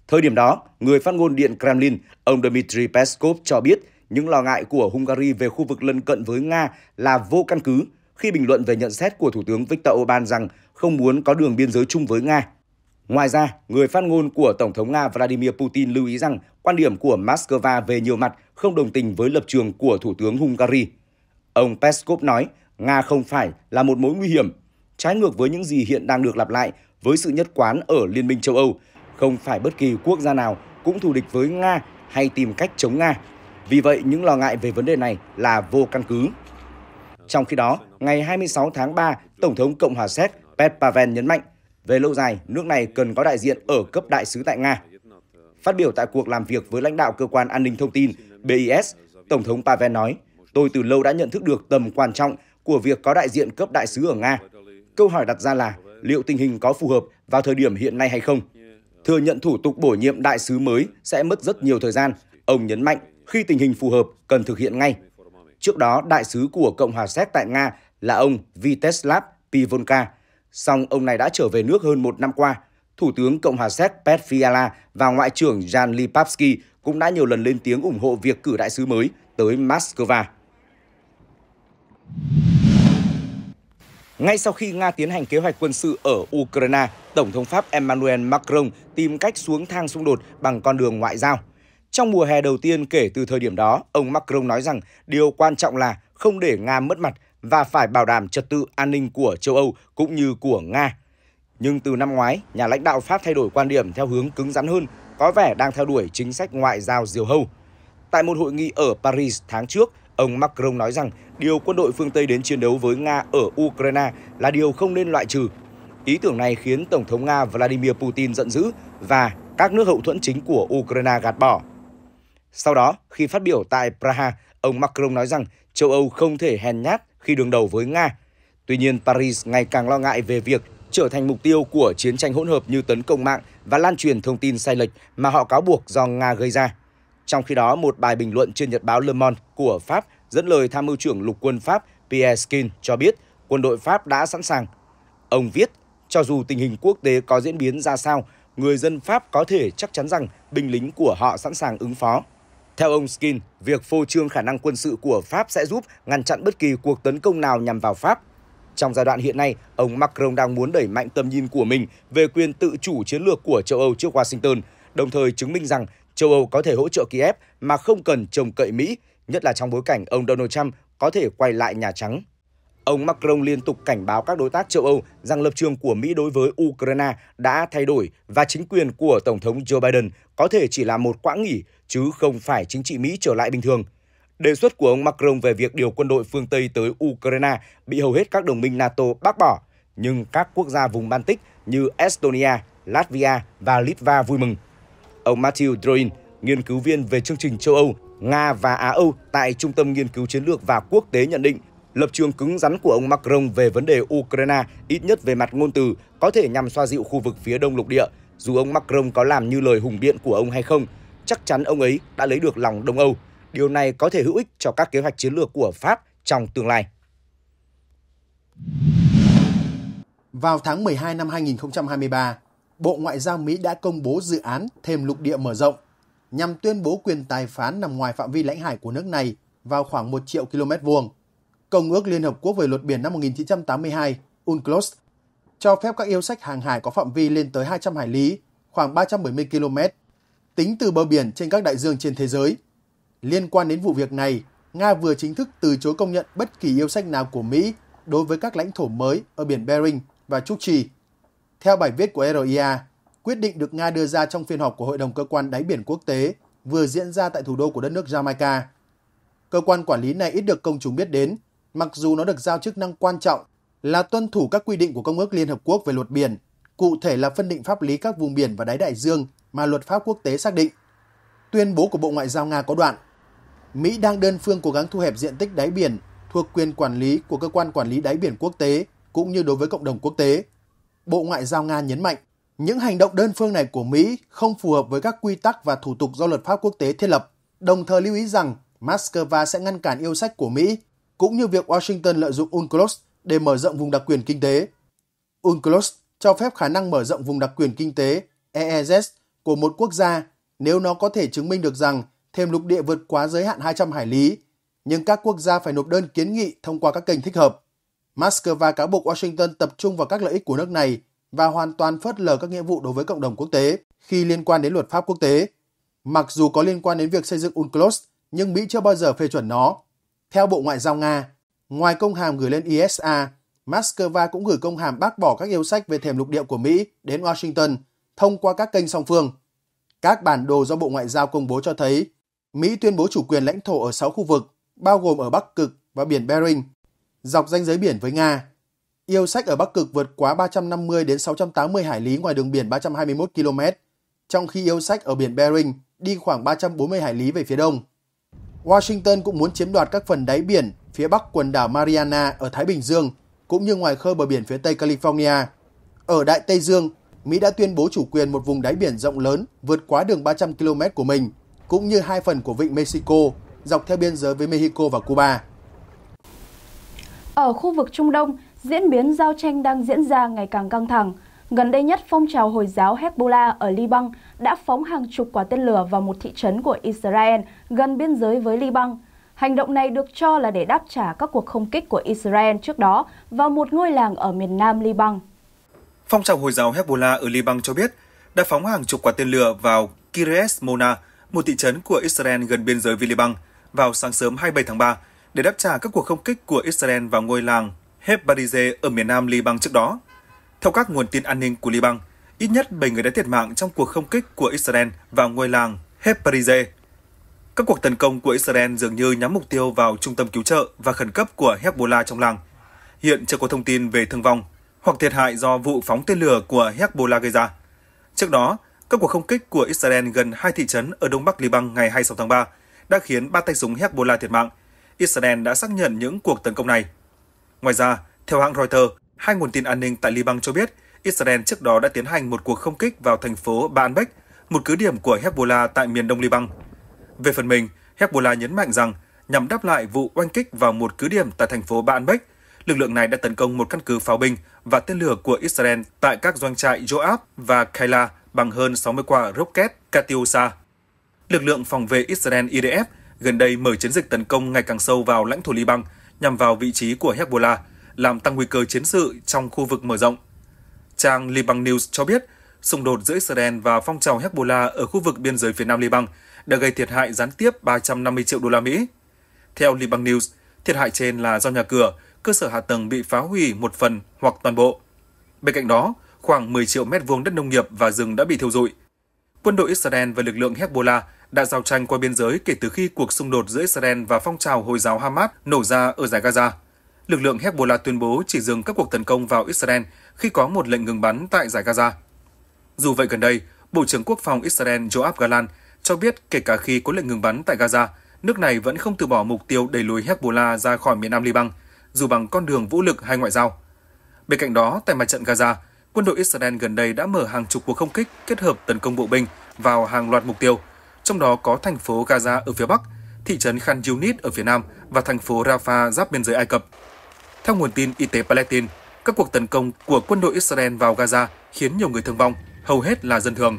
Thời điểm đó, người phát ngôn Điện Kremlin, ông Dmitry Peskov cho biết những lo ngại của Hungary về khu vực lân cận với Nga là vô căn cứ khi bình luận về nhận xét của Thủ tướng Viktor Orbán rằng không muốn có đường biên giới chung với Nga. Ngoài ra, người phát ngôn của Tổng thống Nga Vladimir Putin lưu ý rằng quan điểm của Moscow về nhiều mặt không đồng tình với lập trường của Thủ tướng Hungary. Ông Peskov nói, Nga không phải là một mối nguy hiểm, trái ngược với những gì hiện đang được lặp lại với sự nhất quán ở Liên minh châu Âu. Không phải bất kỳ quốc gia nào cũng thù địch với Nga hay tìm cách chống Nga. Vì vậy, những lo ngại về vấn đề này là vô căn cứ. Trong khi đó, ngày 26 tháng 3, Tổng thống Cộng hòa Séc Pet Pavel nhấn mạnh về lâu dài, nước này cần có đại diện ở cấp đại sứ tại Nga. Phát biểu tại cuộc làm việc với lãnh đạo cơ quan an ninh thông tin BIS, Tổng thống Pavel nói, tôi từ lâu đã nhận thức được tầm quan trọng của việc có đại diện cấp đại sứ ở Nga. Câu hỏi đặt ra là liệu tình hình có phù hợp vào thời điểm hiện nay hay không? Thừa nhận thủ tục bổ nhiệm đại sứ mới sẽ mất rất nhiều thời gian, ông nhấn mạnh khi tình hình phù hợp cần thực hiện ngay. Trước đó, đại sứ của Cộng hòa Séc tại Nga là ông Viteslav Pivonka Song ông này đã trở về nước hơn một năm qua. Thủ tướng Cộng hòa Séc Pet Fiala và Ngoại trưởng Jan Lipavsky cũng đã nhiều lần lên tiếng ủng hộ việc cử đại sứ mới tới Moscow. Ngay sau khi Nga tiến hành kế hoạch quân sự ở Ukraine, Tổng thống Pháp Emmanuel Macron tìm cách xuống thang xung đột bằng con đường ngoại giao. Trong mùa hè đầu tiên kể từ thời điểm đó, ông Macron nói rằng điều quan trọng là không để Nga mất mặt và phải bảo đảm trật tự an ninh của châu Âu cũng như của Nga. Nhưng từ năm ngoái, nhà lãnh đạo Pháp thay đổi quan điểm theo hướng cứng rắn hơn, có vẻ đang theo đuổi chính sách ngoại giao diều hâu. Tại một hội nghị ở Paris tháng trước, ông Macron nói rằng điều quân đội phương Tây đến chiến đấu với Nga ở Ukraine là điều không nên loại trừ. Ý tưởng này khiến Tổng thống Nga Vladimir Putin giận dữ và các nước hậu thuẫn chính của Ukraine gạt bỏ. Sau đó, khi phát biểu tại Praha, ông Macron nói rằng châu Âu không thể hèn nhát khi đương đầu với Nga. Tuy nhiên, Paris ngày càng lo ngại về việc trở thành mục tiêu của chiến tranh hỗn hợp như tấn công mạng và lan truyền thông tin sai lệch mà họ cáo buộc do Nga gây ra. Trong khi đó, một bài bình luận trên nhật báo Le Monde của Pháp dẫn lời tham mưu trưởng lục quân Pháp Pierre Skin cho biết quân đội Pháp đã sẵn sàng. Ông viết, cho dù tình hình quốc tế có diễn biến ra sao, người dân Pháp có thể chắc chắn rằng binh lính của họ sẵn sàng ứng phó. Theo ông Skin, việc phô trương khả năng quân sự của Pháp sẽ giúp ngăn chặn bất kỳ cuộc tấn công nào nhằm vào Pháp. Trong giai đoạn hiện nay, ông Macron đang muốn đẩy mạnh tầm nhìn của mình về quyền tự chủ chiến lược của châu Âu trước Washington, đồng thời chứng minh rằng châu Âu có thể hỗ trợ Kiev mà không cần trông cậy Mỹ, nhất là trong bối cảnh ông Donald Trump có thể quay lại Nhà Trắng. Ông Macron liên tục cảnh báo các đối tác châu Âu rằng lập trường của Mỹ đối với Ukraine đã thay đổi và chính quyền của Tổng thống Joe Biden có thể chỉ là một quãng nghỉ chứ không phải chính trị Mỹ trở lại bình thường. Đề xuất của ông Macron về việc điều quân đội phương Tây tới Ukraine bị hầu hết các đồng minh NATO bác bỏ, nhưng các quốc gia vùng Baltic như Estonia, Latvia và Litva vui mừng. Ông Matthew Droin, nghiên cứu viên về chương trình châu Âu, Nga và Á Âu tại Trung tâm Nghiên cứu Chiến lược và Quốc tế nhận định Lập trường cứng rắn của ông Macron về vấn đề Ukraine, ít nhất về mặt ngôn từ, có thể nhằm xoa dịu khu vực phía đông lục địa. Dù ông Macron có làm như lời hùng biện của ông hay không, chắc chắn ông ấy đã lấy được lòng Đông Âu. Điều này có thể hữu ích cho các kế hoạch chiến lược của Pháp trong tương lai. Vào tháng 12 năm 2023, Bộ Ngoại giao Mỹ đã công bố dự án thêm lục địa mở rộng nhằm tuyên bố quyền tài phán nằm ngoài phạm vi lãnh hải của nước này vào khoảng 1 triệu km vuông. Công ước Liên Hợp Quốc về luật biển năm 1982, UNCLOS, cho phép các yêu sách hàng hải có phạm vi lên tới 200 hải lý, khoảng 370 km, tính từ bờ biển trên các đại dương trên thế giới. Liên quan đến vụ việc này, Nga vừa chính thức từ chối công nhận bất kỳ yêu sách nào của Mỹ đối với các lãnh thổ mới ở biển Bering và Trúc Trì. Theo bài viết của RIA, quyết định được Nga đưa ra trong phiên họp của Hội đồng Cơ quan Đáy biển Quốc tế vừa diễn ra tại thủ đô của đất nước Jamaica. Cơ quan quản lý này ít được công chúng biết đến mặc dù nó được giao chức năng quan trọng là tuân thủ các quy định của Công ước Liên Hợp Quốc về luật biển, cụ thể là phân định pháp lý các vùng biển và đáy đại dương mà luật pháp quốc tế xác định. Tuyên bố của Bộ Ngoại giao Nga có đoạn Mỹ đang đơn phương cố gắng thu hẹp diện tích đáy biển thuộc quyền quản lý của cơ quan quản lý đáy biển quốc tế cũng như đối với cộng đồng quốc tế. Bộ Ngoại giao Nga nhấn mạnh, những hành động đơn phương này của Mỹ không phù hợp với các quy tắc và thủ tục do luật pháp quốc tế thiết lập, đồng thời lưu ý rằng Moscow sẽ ngăn cản yêu sách của Mỹ cũng như việc Washington lợi dụng UNCLOS để mở rộng vùng đặc quyền kinh tế. UNCLOS cho phép khả năng mở rộng vùng đặc quyền kinh tế EEZ của một quốc gia nếu nó có thể chứng minh được rằng thêm lục địa vượt quá giới hạn 200 hải lý, nhưng các quốc gia phải nộp đơn kiến nghị thông qua các kênh thích hợp. Moscow cáo buộc Washington tập trung vào các lợi ích của nước này và hoàn toàn phớt lờ các nghĩa vụ đối với cộng đồng quốc tế khi liên quan đến luật pháp quốc tế. Mặc dù có liên quan đến việc xây dựng UNCLOS, nhưng Mỹ chưa bao giờ phê chuẩn nó. Theo Bộ Ngoại giao Nga, ngoài công hàm gửi lên ISA, e Moscow cũng gửi công hàm bác bỏ các yêu sách về thềm lục địa của Mỹ đến Washington thông qua các kênh song phương. Các bản đồ do Bộ Ngoại giao công bố cho thấy Mỹ tuyên bố chủ quyền lãnh thổ ở 6 khu vực, bao gồm ở Bắc Cực và biển Bering, dọc ranh giới biển với Nga. Yêu sách ở Bắc Cực vượt quá 350 đến 680 hải lý ngoài đường biển 321 km, trong khi yêu sách ở biển Bering đi khoảng 340 hải lý về phía đông. Washington cũng muốn chiếm đoạt các phần đáy biển phía bắc quần đảo Mariana ở Thái Bình Dương, cũng như ngoài khơi bờ biển phía Tây California. Ở Đại Tây Dương, Mỹ đã tuyên bố chủ quyền một vùng đáy biển rộng lớn vượt quá đường 300 km của mình, cũng như hai phần của vịnh Mexico dọc theo biên giới với Mexico và Cuba. Ở khu vực Trung Đông, diễn biến giao tranh đang diễn ra ngày càng căng thẳng. Gần đây nhất, phong trào Hồi giáo Hezbollah ở Liban đã phóng hàng chục quả tên lửa vào một thị trấn của Israel gần biên giới với Liban. Hành động này được cho là để đáp trả các cuộc không kích của Israel trước đó vào một ngôi làng ở miền nam Liban. Phong trào Hồi giáo Hezbollah ở Liban cho biết đã phóng hàng chục quả tên lửa vào Kiryas Mona, một thị trấn của Israel gần biên giới với Liban, vào sáng sớm 27 tháng 3 để đáp trả các cuộc không kích của Israel vào ngôi làng Hebarize ở miền nam Liban trước đó. Theo các nguồn tin an ninh của Liban, ít nhất 7 người đã thiệt mạng trong cuộc không kích của Israel vào ngôi làng Heparize. Các cuộc tấn công của Israel dường như nhắm mục tiêu vào trung tâm cứu trợ và khẩn cấp của Hezbollah trong làng. Hiện chưa có thông tin về thương vong hoặc thiệt hại do vụ phóng tên lửa của Hezbollah gây ra. Trước đó, các cuộc không kích của Israel gần hai thị trấn ở đông bắc Liban ngày 26 tháng 3 đã khiến ba tay súng Hezbollah thiệt mạng. Israel đã xác nhận những cuộc tấn công này. Ngoài ra, theo hãng Reuters, hai nguồn tin an ninh tại Liban cho biết Israel trước đó đã tiến hành một cuộc không kích vào thành phố Baalbek, một cứ điểm của Hezbollah tại miền đông Liban. Về phần mình, Hezbollah nhấn mạnh rằng nhằm đáp lại vụ oanh kích vào một cứ điểm tại thành phố Baalbek, lực lượng này đã tấn công một căn cứ pháo binh và tên lửa của Israel tại các doanh trại Joab và Kaila bằng hơn 60 quả rocket Katyusha. Lực lượng phòng vệ Israel IDF gần đây mở chiến dịch tấn công ngày càng sâu vào lãnh thổ Liban nhằm vào vị trí của Hezbollah, làm tăng nguy cơ chiến sự trong khu vực mở rộng. Trang Liban News cho biết, xung đột giữa Israel và phong trào Hezbollah ở khu vực biên giới phía Nam Liban đã gây thiệt hại gián tiếp 350 triệu đô la Mỹ. Theo Liban News, thiệt hại trên là do nhà cửa, cơ sở hạ tầng bị phá hủy một phần hoặc toàn bộ. Bên cạnh đó, khoảng 10 triệu mét vuông đất nông nghiệp và rừng đã bị thiêu rụi. Quân đội Israel và lực lượng Hezbollah đã giao tranh qua biên giới kể từ khi cuộc xung đột giữa Israel và phong trào Hồi giáo Hamas nổ ra ở giải Gaza lực lượng Hezbollah tuyên bố chỉ dừng các cuộc tấn công vào Israel khi có một lệnh ngừng bắn tại giải Gaza. Dù vậy gần đây, Bộ trưởng Quốc phòng Israel Joab Galan cho biết kể cả khi có lệnh ngừng bắn tại Gaza, nước này vẫn không từ bỏ mục tiêu đẩy lùi Hezbollah ra khỏi miền Nam Liban, dù bằng con đường vũ lực hay ngoại giao. Bên cạnh đó, tại mặt trận Gaza, quân đội Israel gần đây đã mở hàng chục cuộc không kích kết hợp tấn công bộ binh vào hàng loạt mục tiêu, trong đó có thành phố Gaza ở phía Bắc, thị trấn Khan Yunis ở phía Nam và thành phố Rafah giáp biên giới Ai Cập. Theo nguồn tin y tế Palestine, các cuộc tấn công của quân đội Israel vào Gaza khiến nhiều người thương vong, hầu hết là dân thường.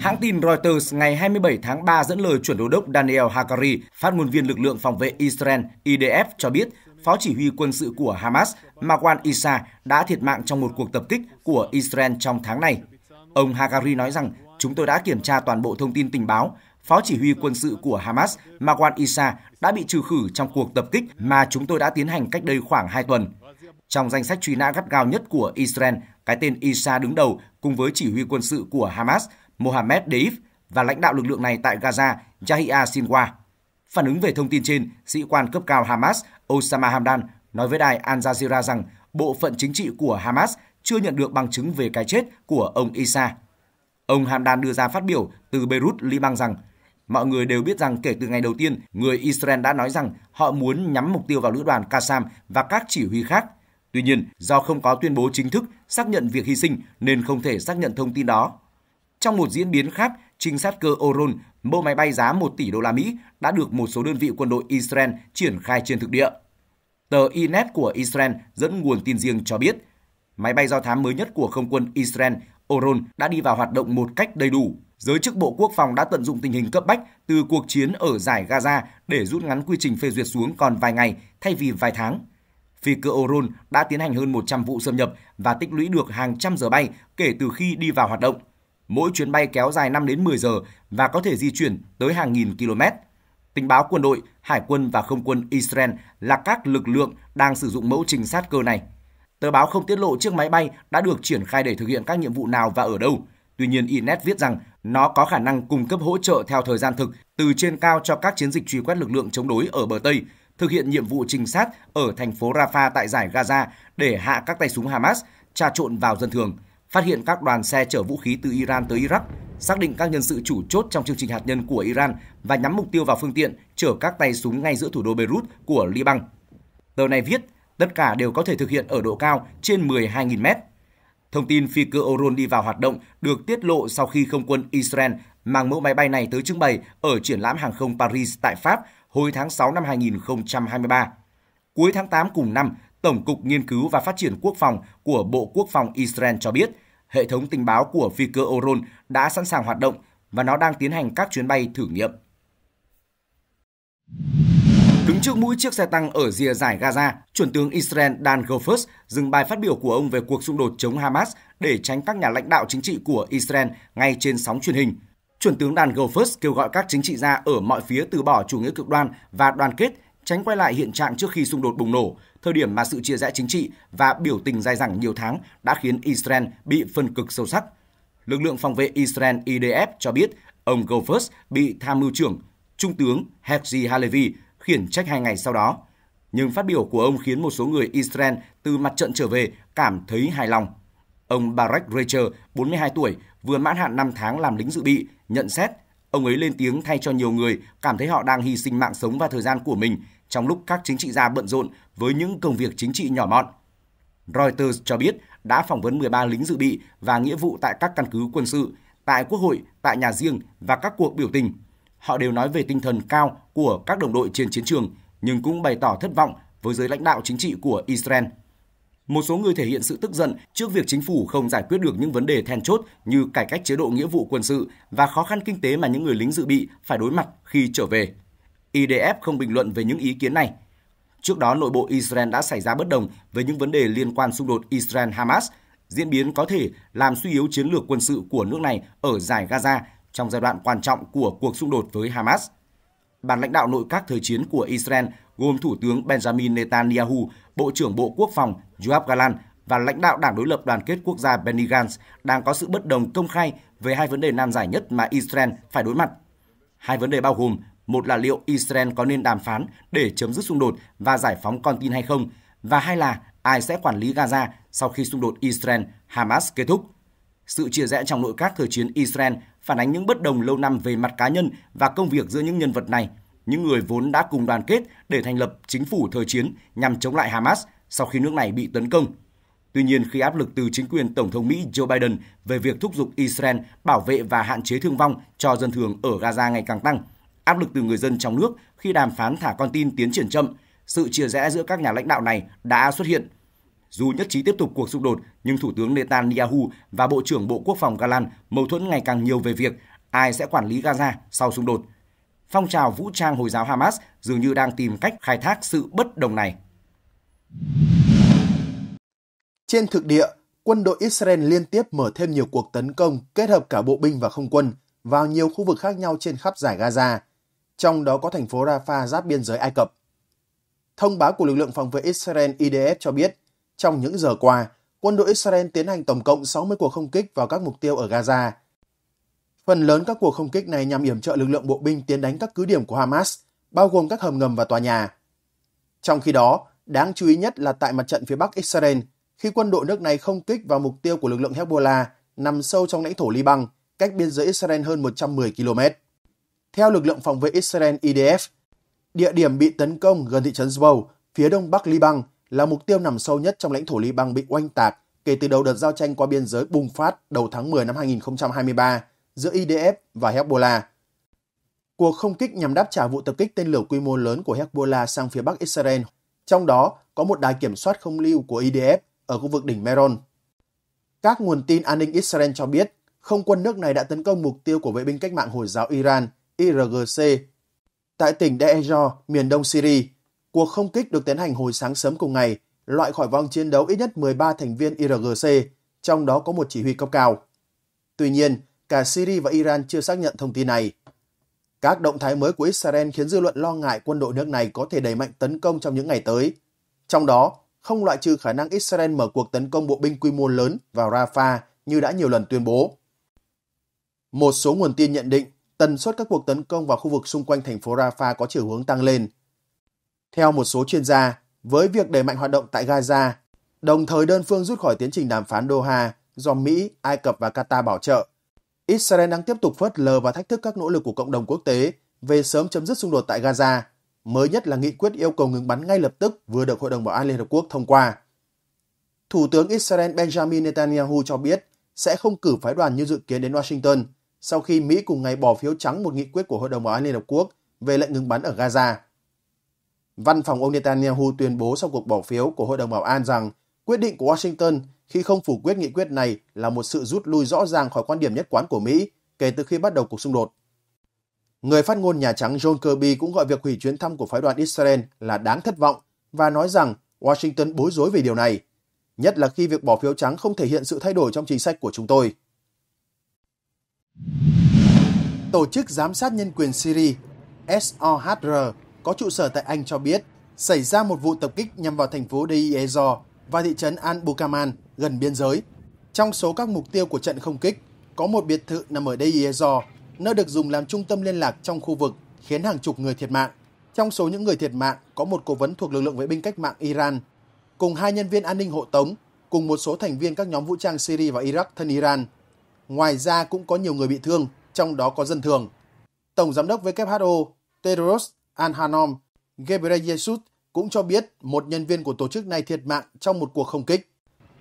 Hãng tin Reuters ngày 27 tháng 3 dẫn lời chuẩn đô đốc Daniel Hagari, phát ngôn viên lực lượng phòng vệ Israel IDF cho biết, phó chỉ huy quân sự của Hamas Marwan Issa đã thiệt mạng trong một cuộc tập kích của Israel trong tháng này. Ông Hagari nói rằng, chúng tôi đã kiểm tra toàn bộ thông tin tình báo phó chỉ huy quân sự của Hamas Marwan Issa đã bị trừ khử trong cuộc tập kích mà chúng tôi đã tiến hành cách đây khoảng 2 tuần. Trong danh sách truy nã gắt gao nhất của Israel, cái tên Issa đứng đầu cùng với chỉ huy quân sự của Hamas Mohammed Deif và lãnh đạo lực lượng này tại Gaza Yahya Sinwa. Phản ứng về thông tin trên, sĩ quan cấp cao Hamas Osama Hamdan nói với đài Al Jazeera rằng bộ phận chính trị của Hamas chưa nhận được bằng chứng về cái chết của ông Issa. Ông Hamdan đưa ra phát biểu từ Beirut, Liban rằng Mọi người đều biết rằng kể từ ngày đầu tiên, người Israel đã nói rằng họ muốn nhắm mục tiêu vào lữ đoàn Qassam và các chỉ huy khác. Tuy nhiên, do không có tuyên bố chính thức xác nhận việc hy sinh nên không thể xác nhận thông tin đó. Trong một diễn biến khác, trinh sát cơ Oron, mẫu máy bay giá 1 tỷ đô la Mỹ đã được một số đơn vị quân đội Israel triển khai trên thực địa. Tờ Inet e của Israel dẫn nguồn tin riêng cho biết, máy bay do thám mới nhất của không quân Israel Oron đã đi vào hoạt động một cách đầy đủ Giới chức Bộ Quốc phòng đã tận dụng tình hình cấp bách từ cuộc chiến ở giải Gaza để rút ngắn quy trình phê duyệt xuống còn vài ngày thay vì vài tháng. Phi cơ Oron đã tiến hành hơn 100 vụ xâm nhập và tích lũy được hàng trăm giờ bay kể từ khi đi vào hoạt động. Mỗi chuyến bay kéo dài 5 đến 10 giờ và có thể di chuyển tới hàng nghìn km. Tình báo quân đội, hải quân và không quân Israel là các lực lượng đang sử dụng mẫu trình sát cơ này. Tờ báo không tiết lộ chiếc máy bay đã được triển khai để thực hiện các nhiệm vụ nào và ở đâu. Tuy nhiên, Inet viết rằng nó có khả năng cung cấp hỗ trợ theo thời gian thực từ trên cao cho các chiến dịch truy quét lực lượng chống đối ở bờ Tây, thực hiện nhiệm vụ trinh sát ở thành phố Rafah tại giải Gaza để hạ các tay súng Hamas trà trộn vào dân thường, phát hiện các đoàn xe chở vũ khí từ Iran tới Iraq, xác định các nhân sự chủ chốt trong chương trình hạt nhân của Iran và nhắm mục tiêu vào phương tiện chở các tay súng ngay giữa thủ đô Beirut của Liban. Tờ này viết, tất cả đều có thể thực hiện ở độ cao trên 12.000 mét. Thông tin phi cơ Orion đi vào hoạt động được tiết lộ sau khi không quân Israel mang mẫu máy bay này tới trưng bày ở triển lãm hàng không Paris tại Pháp hồi tháng 6 năm 2023. Cuối tháng 8 cùng năm, Tổng cục Nghiên cứu và Phát triển Quốc phòng của Bộ Quốc phòng Israel cho biết, hệ thống tình báo của phi cơ Orion đã sẵn sàng hoạt động và nó đang tiến hành các chuyến bay thử nghiệm. Đứng trước mũi chiếc xe tăng ở rìa giải Gaza, chuẩn tướng Israel Dan Gophers dừng bài phát biểu của ông về cuộc xung đột chống Hamas để tránh các nhà lãnh đạo chính trị của Israel ngay trên sóng truyền hình. Chuẩn tướng Dan Gophers kêu gọi các chính trị gia ở mọi phía từ bỏ chủ nghĩa cực đoan và đoàn kết tránh quay lại hiện trạng trước khi xung đột bùng nổ, thời điểm mà sự chia rẽ chính trị và biểu tình dài dẳng nhiều tháng đã khiến Israel bị phân cực sâu sắc. Lực lượng phòng vệ Israel IDF cho biết ông Gophers bị tham mưu trưởng Trung tướng Hezi Halevi khiển trách hai ngày sau đó. Nhưng phát biểu của ông khiến một số người Israel từ mặt trận trở về cảm thấy hài lòng. Ông Barak Recher, 42 tuổi, vừa mãn hạn 5 tháng làm lính dự bị, nhận xét ông ấy lên tiếng thay cho nhiều người cảm thấy họ đang hy sinh mạng sống và thời gian của mình trong lúc các chính trị gia bận rộn với những công việc chính trị nhỏ mọn. Reuters cho biết đã phỏng vấn 13 lính dự bị và nghĩa vụ tại các căn cứ quân sự, tại quốc hội, tại nhà riêng và các cuộc biểu tình – họ đều nói về tinh thần cao của các đồng đội trên chiến trường, nhưng cũng bày tỏ thất vọng với giới lãnh đạo chính trị của Israel. Một số người thể hiện sự tức giận trước việc chính phủ không giải quyết được những vấn đề then chốt như cải cách chế độ nghĩa vụ quân sự và khó khăn kinh tế mà những người lính dự bị phải đối mặt khi trở về. IDF không bình luận về những ý kiến này. Trước đó, nội bộ Israel đã xảy ra bất đồng về những vấn đề liên quan xung đột Israel-Hamas, diễn biến có thể làm suy yếu chiến lược quân sự của nước này ở giải Gaza trong giai đoạn quan trọng của cuộc xung đột với Hamas. Ban lãnh đạo nội các thời chiến của Israel gồm Thủ tướng Benjamin Netanyahu, Bộ trưởng Bộ Quốc phòng Yoav Galan và lãnh đạo Đảng đối lập đoàn kết quốc gia Benny Gantz đang có sự bất đồng công khai về hai vấn đề nan giải nhất mà Israel phải đối mặt. Hai vấn đề bao gồm một là liệu Israel có nên đàm phán để chấm dứt xung đột và giải phóng con tin hay không, và hai là ai sẽ quản lý Gaza sau khi xung đột Israel-Hamas kết thúc. Sự chia rẽ trong nội các thời chiến Israel phản ánh những bất đồng lâu năm về mặt cá nhân và công việc giữa những nhân vật này, những người vốn đã cùng đoàn kết để thành lập chính phủ thời chiến nhằm chống lại Hamas sau khi nước này bị tấn công. Tuy nhiên, khi áp lực từ chính quyền Tổng thống Mỹ Joe Biden về việc thúc giục Israel bảo vệ và hạn chế thương vong cho dân thường ở Gaza ngày càng tăng, áp lực từ người dân trong nước khi đàm phán thả con tin tiến triển chậm, sự chia rẽ giữa các nhà lãnh đạo này đã xuất hiện dù nhất trí tiếp tục cuộc xung đột, nhưng Thủ tướng Netanyahu và Bộ trưởng Bộ Quốc phòng Galan mâu thuẫn ngày càng nhiều về việc ai sẽ quản lý Gaza sau xung đột. Phong trào vũ trang Hồi giáo Hamas dường như đang tìm cách khai thác sự bất đồng này. Trên thực địa, quân đội Israel liên tiếp mở thêm nhiều cuộc tấn công kết hợp cả bộ binh và không quân vào nhiều khu vực khác nhau trên khắp giải Gaza, trong đó có thành phố Rafah giáp biên giới Ai Cập. Thông báo của lực lượng phòng vệ Israel IDF cho biết, trong những giờ qua, quân đội Israel tiến hành tổng cộng 60 cuộc không kích vào các mục tiêu ở Gaza. Phần lớn các cuộc không kích này nhằm yểm trợ lực lượng bộ binh tiến đánh các cứ điểm của Hamas, bao gồm các hầm ngầm và tòa nhà. Trong khi đó, đáng chú ý nhất là tại mặt trận phía Bắc Israel, khi quân đội nước này không kích vào mục tiêu của lực lượng Hezbollah nằm sâu trong lãnh thổ Liban, cách biên giới Israel hơn 110 km. Theo lực lượng phòng vệ Israel IDF, địa điểm bị tấn công gần thị trấn Zwo, phía đông bắc Liban, là mục tiêu nằm sâu nhất trong lãnh thổ Liban bị oanh tạc kể từ đầu đợt giao tranh qua biên giới bùng phát đầu tháng 10 năm 2023 giữa IDF và Hezbollah. Cuộc không kích nhằm đáp trả vụ tập kích tên lửa quy mô lớn của Hezbollah sang phía bắc Israel, trong đó có một đài kiểm soát không lưu của IDF ở khu vực đỉnh Meron. Các nguồn tin an ninh Israel cho biết, không quân nước này đã tấn công mục tiêu của vệ binh cách mạng Hồi giáo Iran, IRGC, tại tỉnh Deir miền đông Syria Cuộc không kích được tiến hành hồi sáng sớm cùng ngày, loại khỏi vòng chiến đấu ít nhất 13 thành viên IRGC, trong đó có một chỉ huy cấp cao. Tuy nhiên, cả Syria và Iran chưa xác nhận thông tin này. Các động thái mới của Israel khiến dư luận lo ngại quân đội nước này có thể đẩy mạnh tấn công trong những ngày tới. Trong đó, không loại trừ khả năng Israel mở cuộc tấn công bộ binh quy mô lớn vào Rafah như đã nhiều lần tuyên bố. Một số nguồn tin nhận định tần suất các cuộc tấn công vào khu vực xung quanh thành phố Rafah có chiều hướng tăng lên – theo một số chuyên gia, với việc đẩy mạnh hoạt động tại Gaza, đồng thời đơn phương rút khỏi tiến trình đàm phán Doha do Mỹ, Ai Cập và Qatar bảo trợ, Israel đang tiếp tục phớt lờ và thách thức các nỗ lực của cộng đồng quốc tế về sớm chấm dứt xung đột tại Gaza, mới nhất là nghị quyết yêu cầu ngừng bắn ngay lập tức vừa được Hội đồng Bảo an Liên Hợp Quốc thông qua. Thủ tướng Israel Benjamin Netanyahu cho biết sẽ không cử phái đoàn như dự kiến đến Washington sau khi Mỹ cùng ngày bỏ phiếu trắng một nghị quyết của Hội đồng Bảo an Liên Hợp Quốc về lệnh ngừng bắn ở Gaza. Văn phòng ông Netanyahu tuyên bố sau cuộc bỏ phiếu của Hội đồng Bảo an rằng quyết định của Washington khi không phủ quyết nghị quyết này là một sự rút lui rõ ràng khỏi quan điểm nhất quán của Mỹ kể từ khi bắt đầu cuộc xung đột. Người phát ngôn Nhà Trắng John Kirby cũng gọi việc hủy chuyến thăm của phái đoàn Israel là đáng thất vọng và nói rằng Washington bối rối về điều này, nhất là khi việc bỏ phiếu trắng không thể hiện sự thay đổi trong chính sách của chúng tôi. Tổ chức Giám sát Nhân quyền Syria SOHR có trụ sở tại Anh cho biết xảy ra một vụ tập kích nhằm vào thành phố Deir và thị trấn Al Bukaman gần biên giới. Trong số các mục tiêu của trận không kích, có một biệt thự nằm ở Deir nơi được dùng làm trung tâm liên lạc trong khu vực, khiến hàng chục người thiệt mạng. Trong số những người thiệt mạng có một cố vấn thuộc lực lượng vệ binh cách mạng Iran, cùng hai nhân viên an ninh hộ tống, cùng một số thành viên các nhóm vũ trang Syria và Iraq thân Iran. Ngoài ra cũng có nhiều người bị thương, trong đó có dân thường. Tổng giám đốc WHO Tedros Al-Hanom, Gebre Yesut cũng cho biết một nhân viên của tổ chức này thiệt mạng trong một cuộc không kích.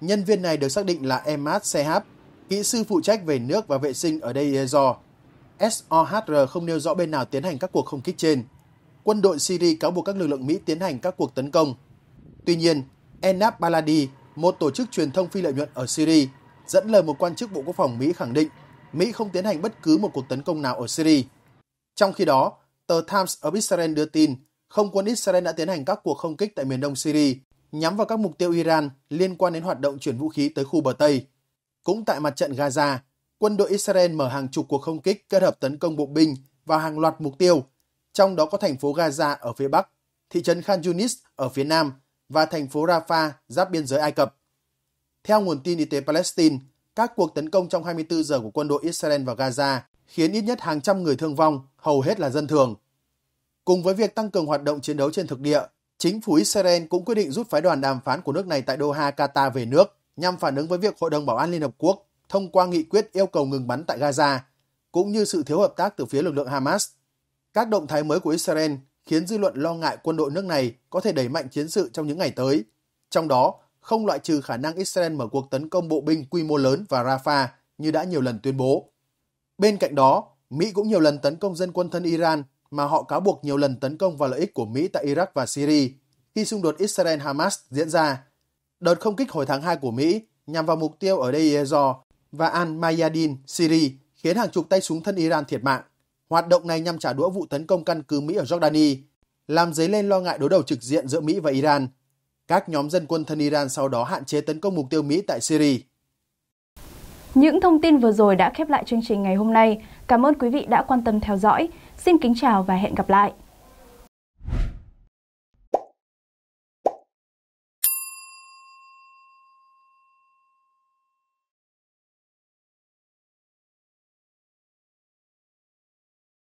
Nhân viên này được xác định là Emad Sehab, kỹ sư phụ trách về nước và vệ sinh ở đây Ezor. SOHR không nêu rõ bên nào tiến hành các cuộc không kích trên. Quân đội Syria cáo buộc các lực lượng Mỹ tiến hành các cuộc tấn công. Tuy nhiên, Enab Baladi, một tổ chức truyền thông phi lợi nhuận ở Syria, dẫn lời một quan chức Bộ Quốc phòng Mỹ khẳng định Mỹ không tiến hành bất cứ một cuộc tấn công nào ở Syria. Trong khi đó, Tờ Times ở Israel đưa tin, không quân Israel đã tiến hành các cuộc không kích tại miền đông Syria nhắm vào các mục tiêu Iran liên quan đến hoạt động chuyển vũ khí tới khu bờ Tây. Cũng tại mặt trận Gaza, quân đội Israel mở hàng chục cuộc không kích kết hợp tấn công bộ binh vào hàng loạt mục tiêu, trong đó có thành phố Gaza ở phía Bắc, thị trấn Khan Yunis ở phía Nam và thành phố Rafah giáp biên giới Ai Cập. Theo nguồn tin y tế Palestine, các cuộc tấn công trong 24 giờ của quân đội Israel vào Gaza khiến ít nhất hàng trăm người thương vong, hầu hết là dân thường. Cùng với việc tăng cường hoạt động chiến đấu trên thực địa, chính phủ Israel cũng quyết định rút phái đoàn đàm phán của nước này tại Doha, Qatar về nước nhằm phản ứng với việc Hội đồng Bảo an Liên Hợp Quốc thông qua nghị quyết yêu cầu ngừng bắn tại Gaza, cũng như sự thiếu hợp tác từ phía lực lượng Hamas. Các động thái mới của Israel khiến dư luận lo ngại quân đội nước này có thể đẩy mạnh chiến sự trong những ngày tới. Trong đó, không loại trừ khả năng Israel mở cuộc tấn công bộ binh quy mô lớn vào Rafah như đã nhiều lần tuyên bố. Bên cạnh đó, Mỹ cũng nhiều lần tấn công dân quân thân Iran mà họ cáo buộc nhiều lần tấn công vào lợi ích của Mỹ tại Iraq và Syria khi xung đột Israel-Hamas diễn ra. Đợt không kích hồi tháng 2 của Mỹ nhằm vào mục tiêu ở Deir ez và Al-Mayadin, Syria khiến hàng chục tay súng thân Iran thiệt mạng. Hoạt động này nhằm trả đũa vụ tấn công căn cứ Mỹ ở Jordani, làm dấy lên lo ngại đối đầu trực diện giữa Mỹ và Iran. Các nhóm dân quân thân Iran sau đó hạn chế tấn công mục tiêu Mỹ tại Syria. Những thông tin vừa rồi đã khép lại chương trình ngày hôm nay. Cảm ơn quý vị đã quan tâm theo dõi. Xin kính chào và hẹn gặp lại.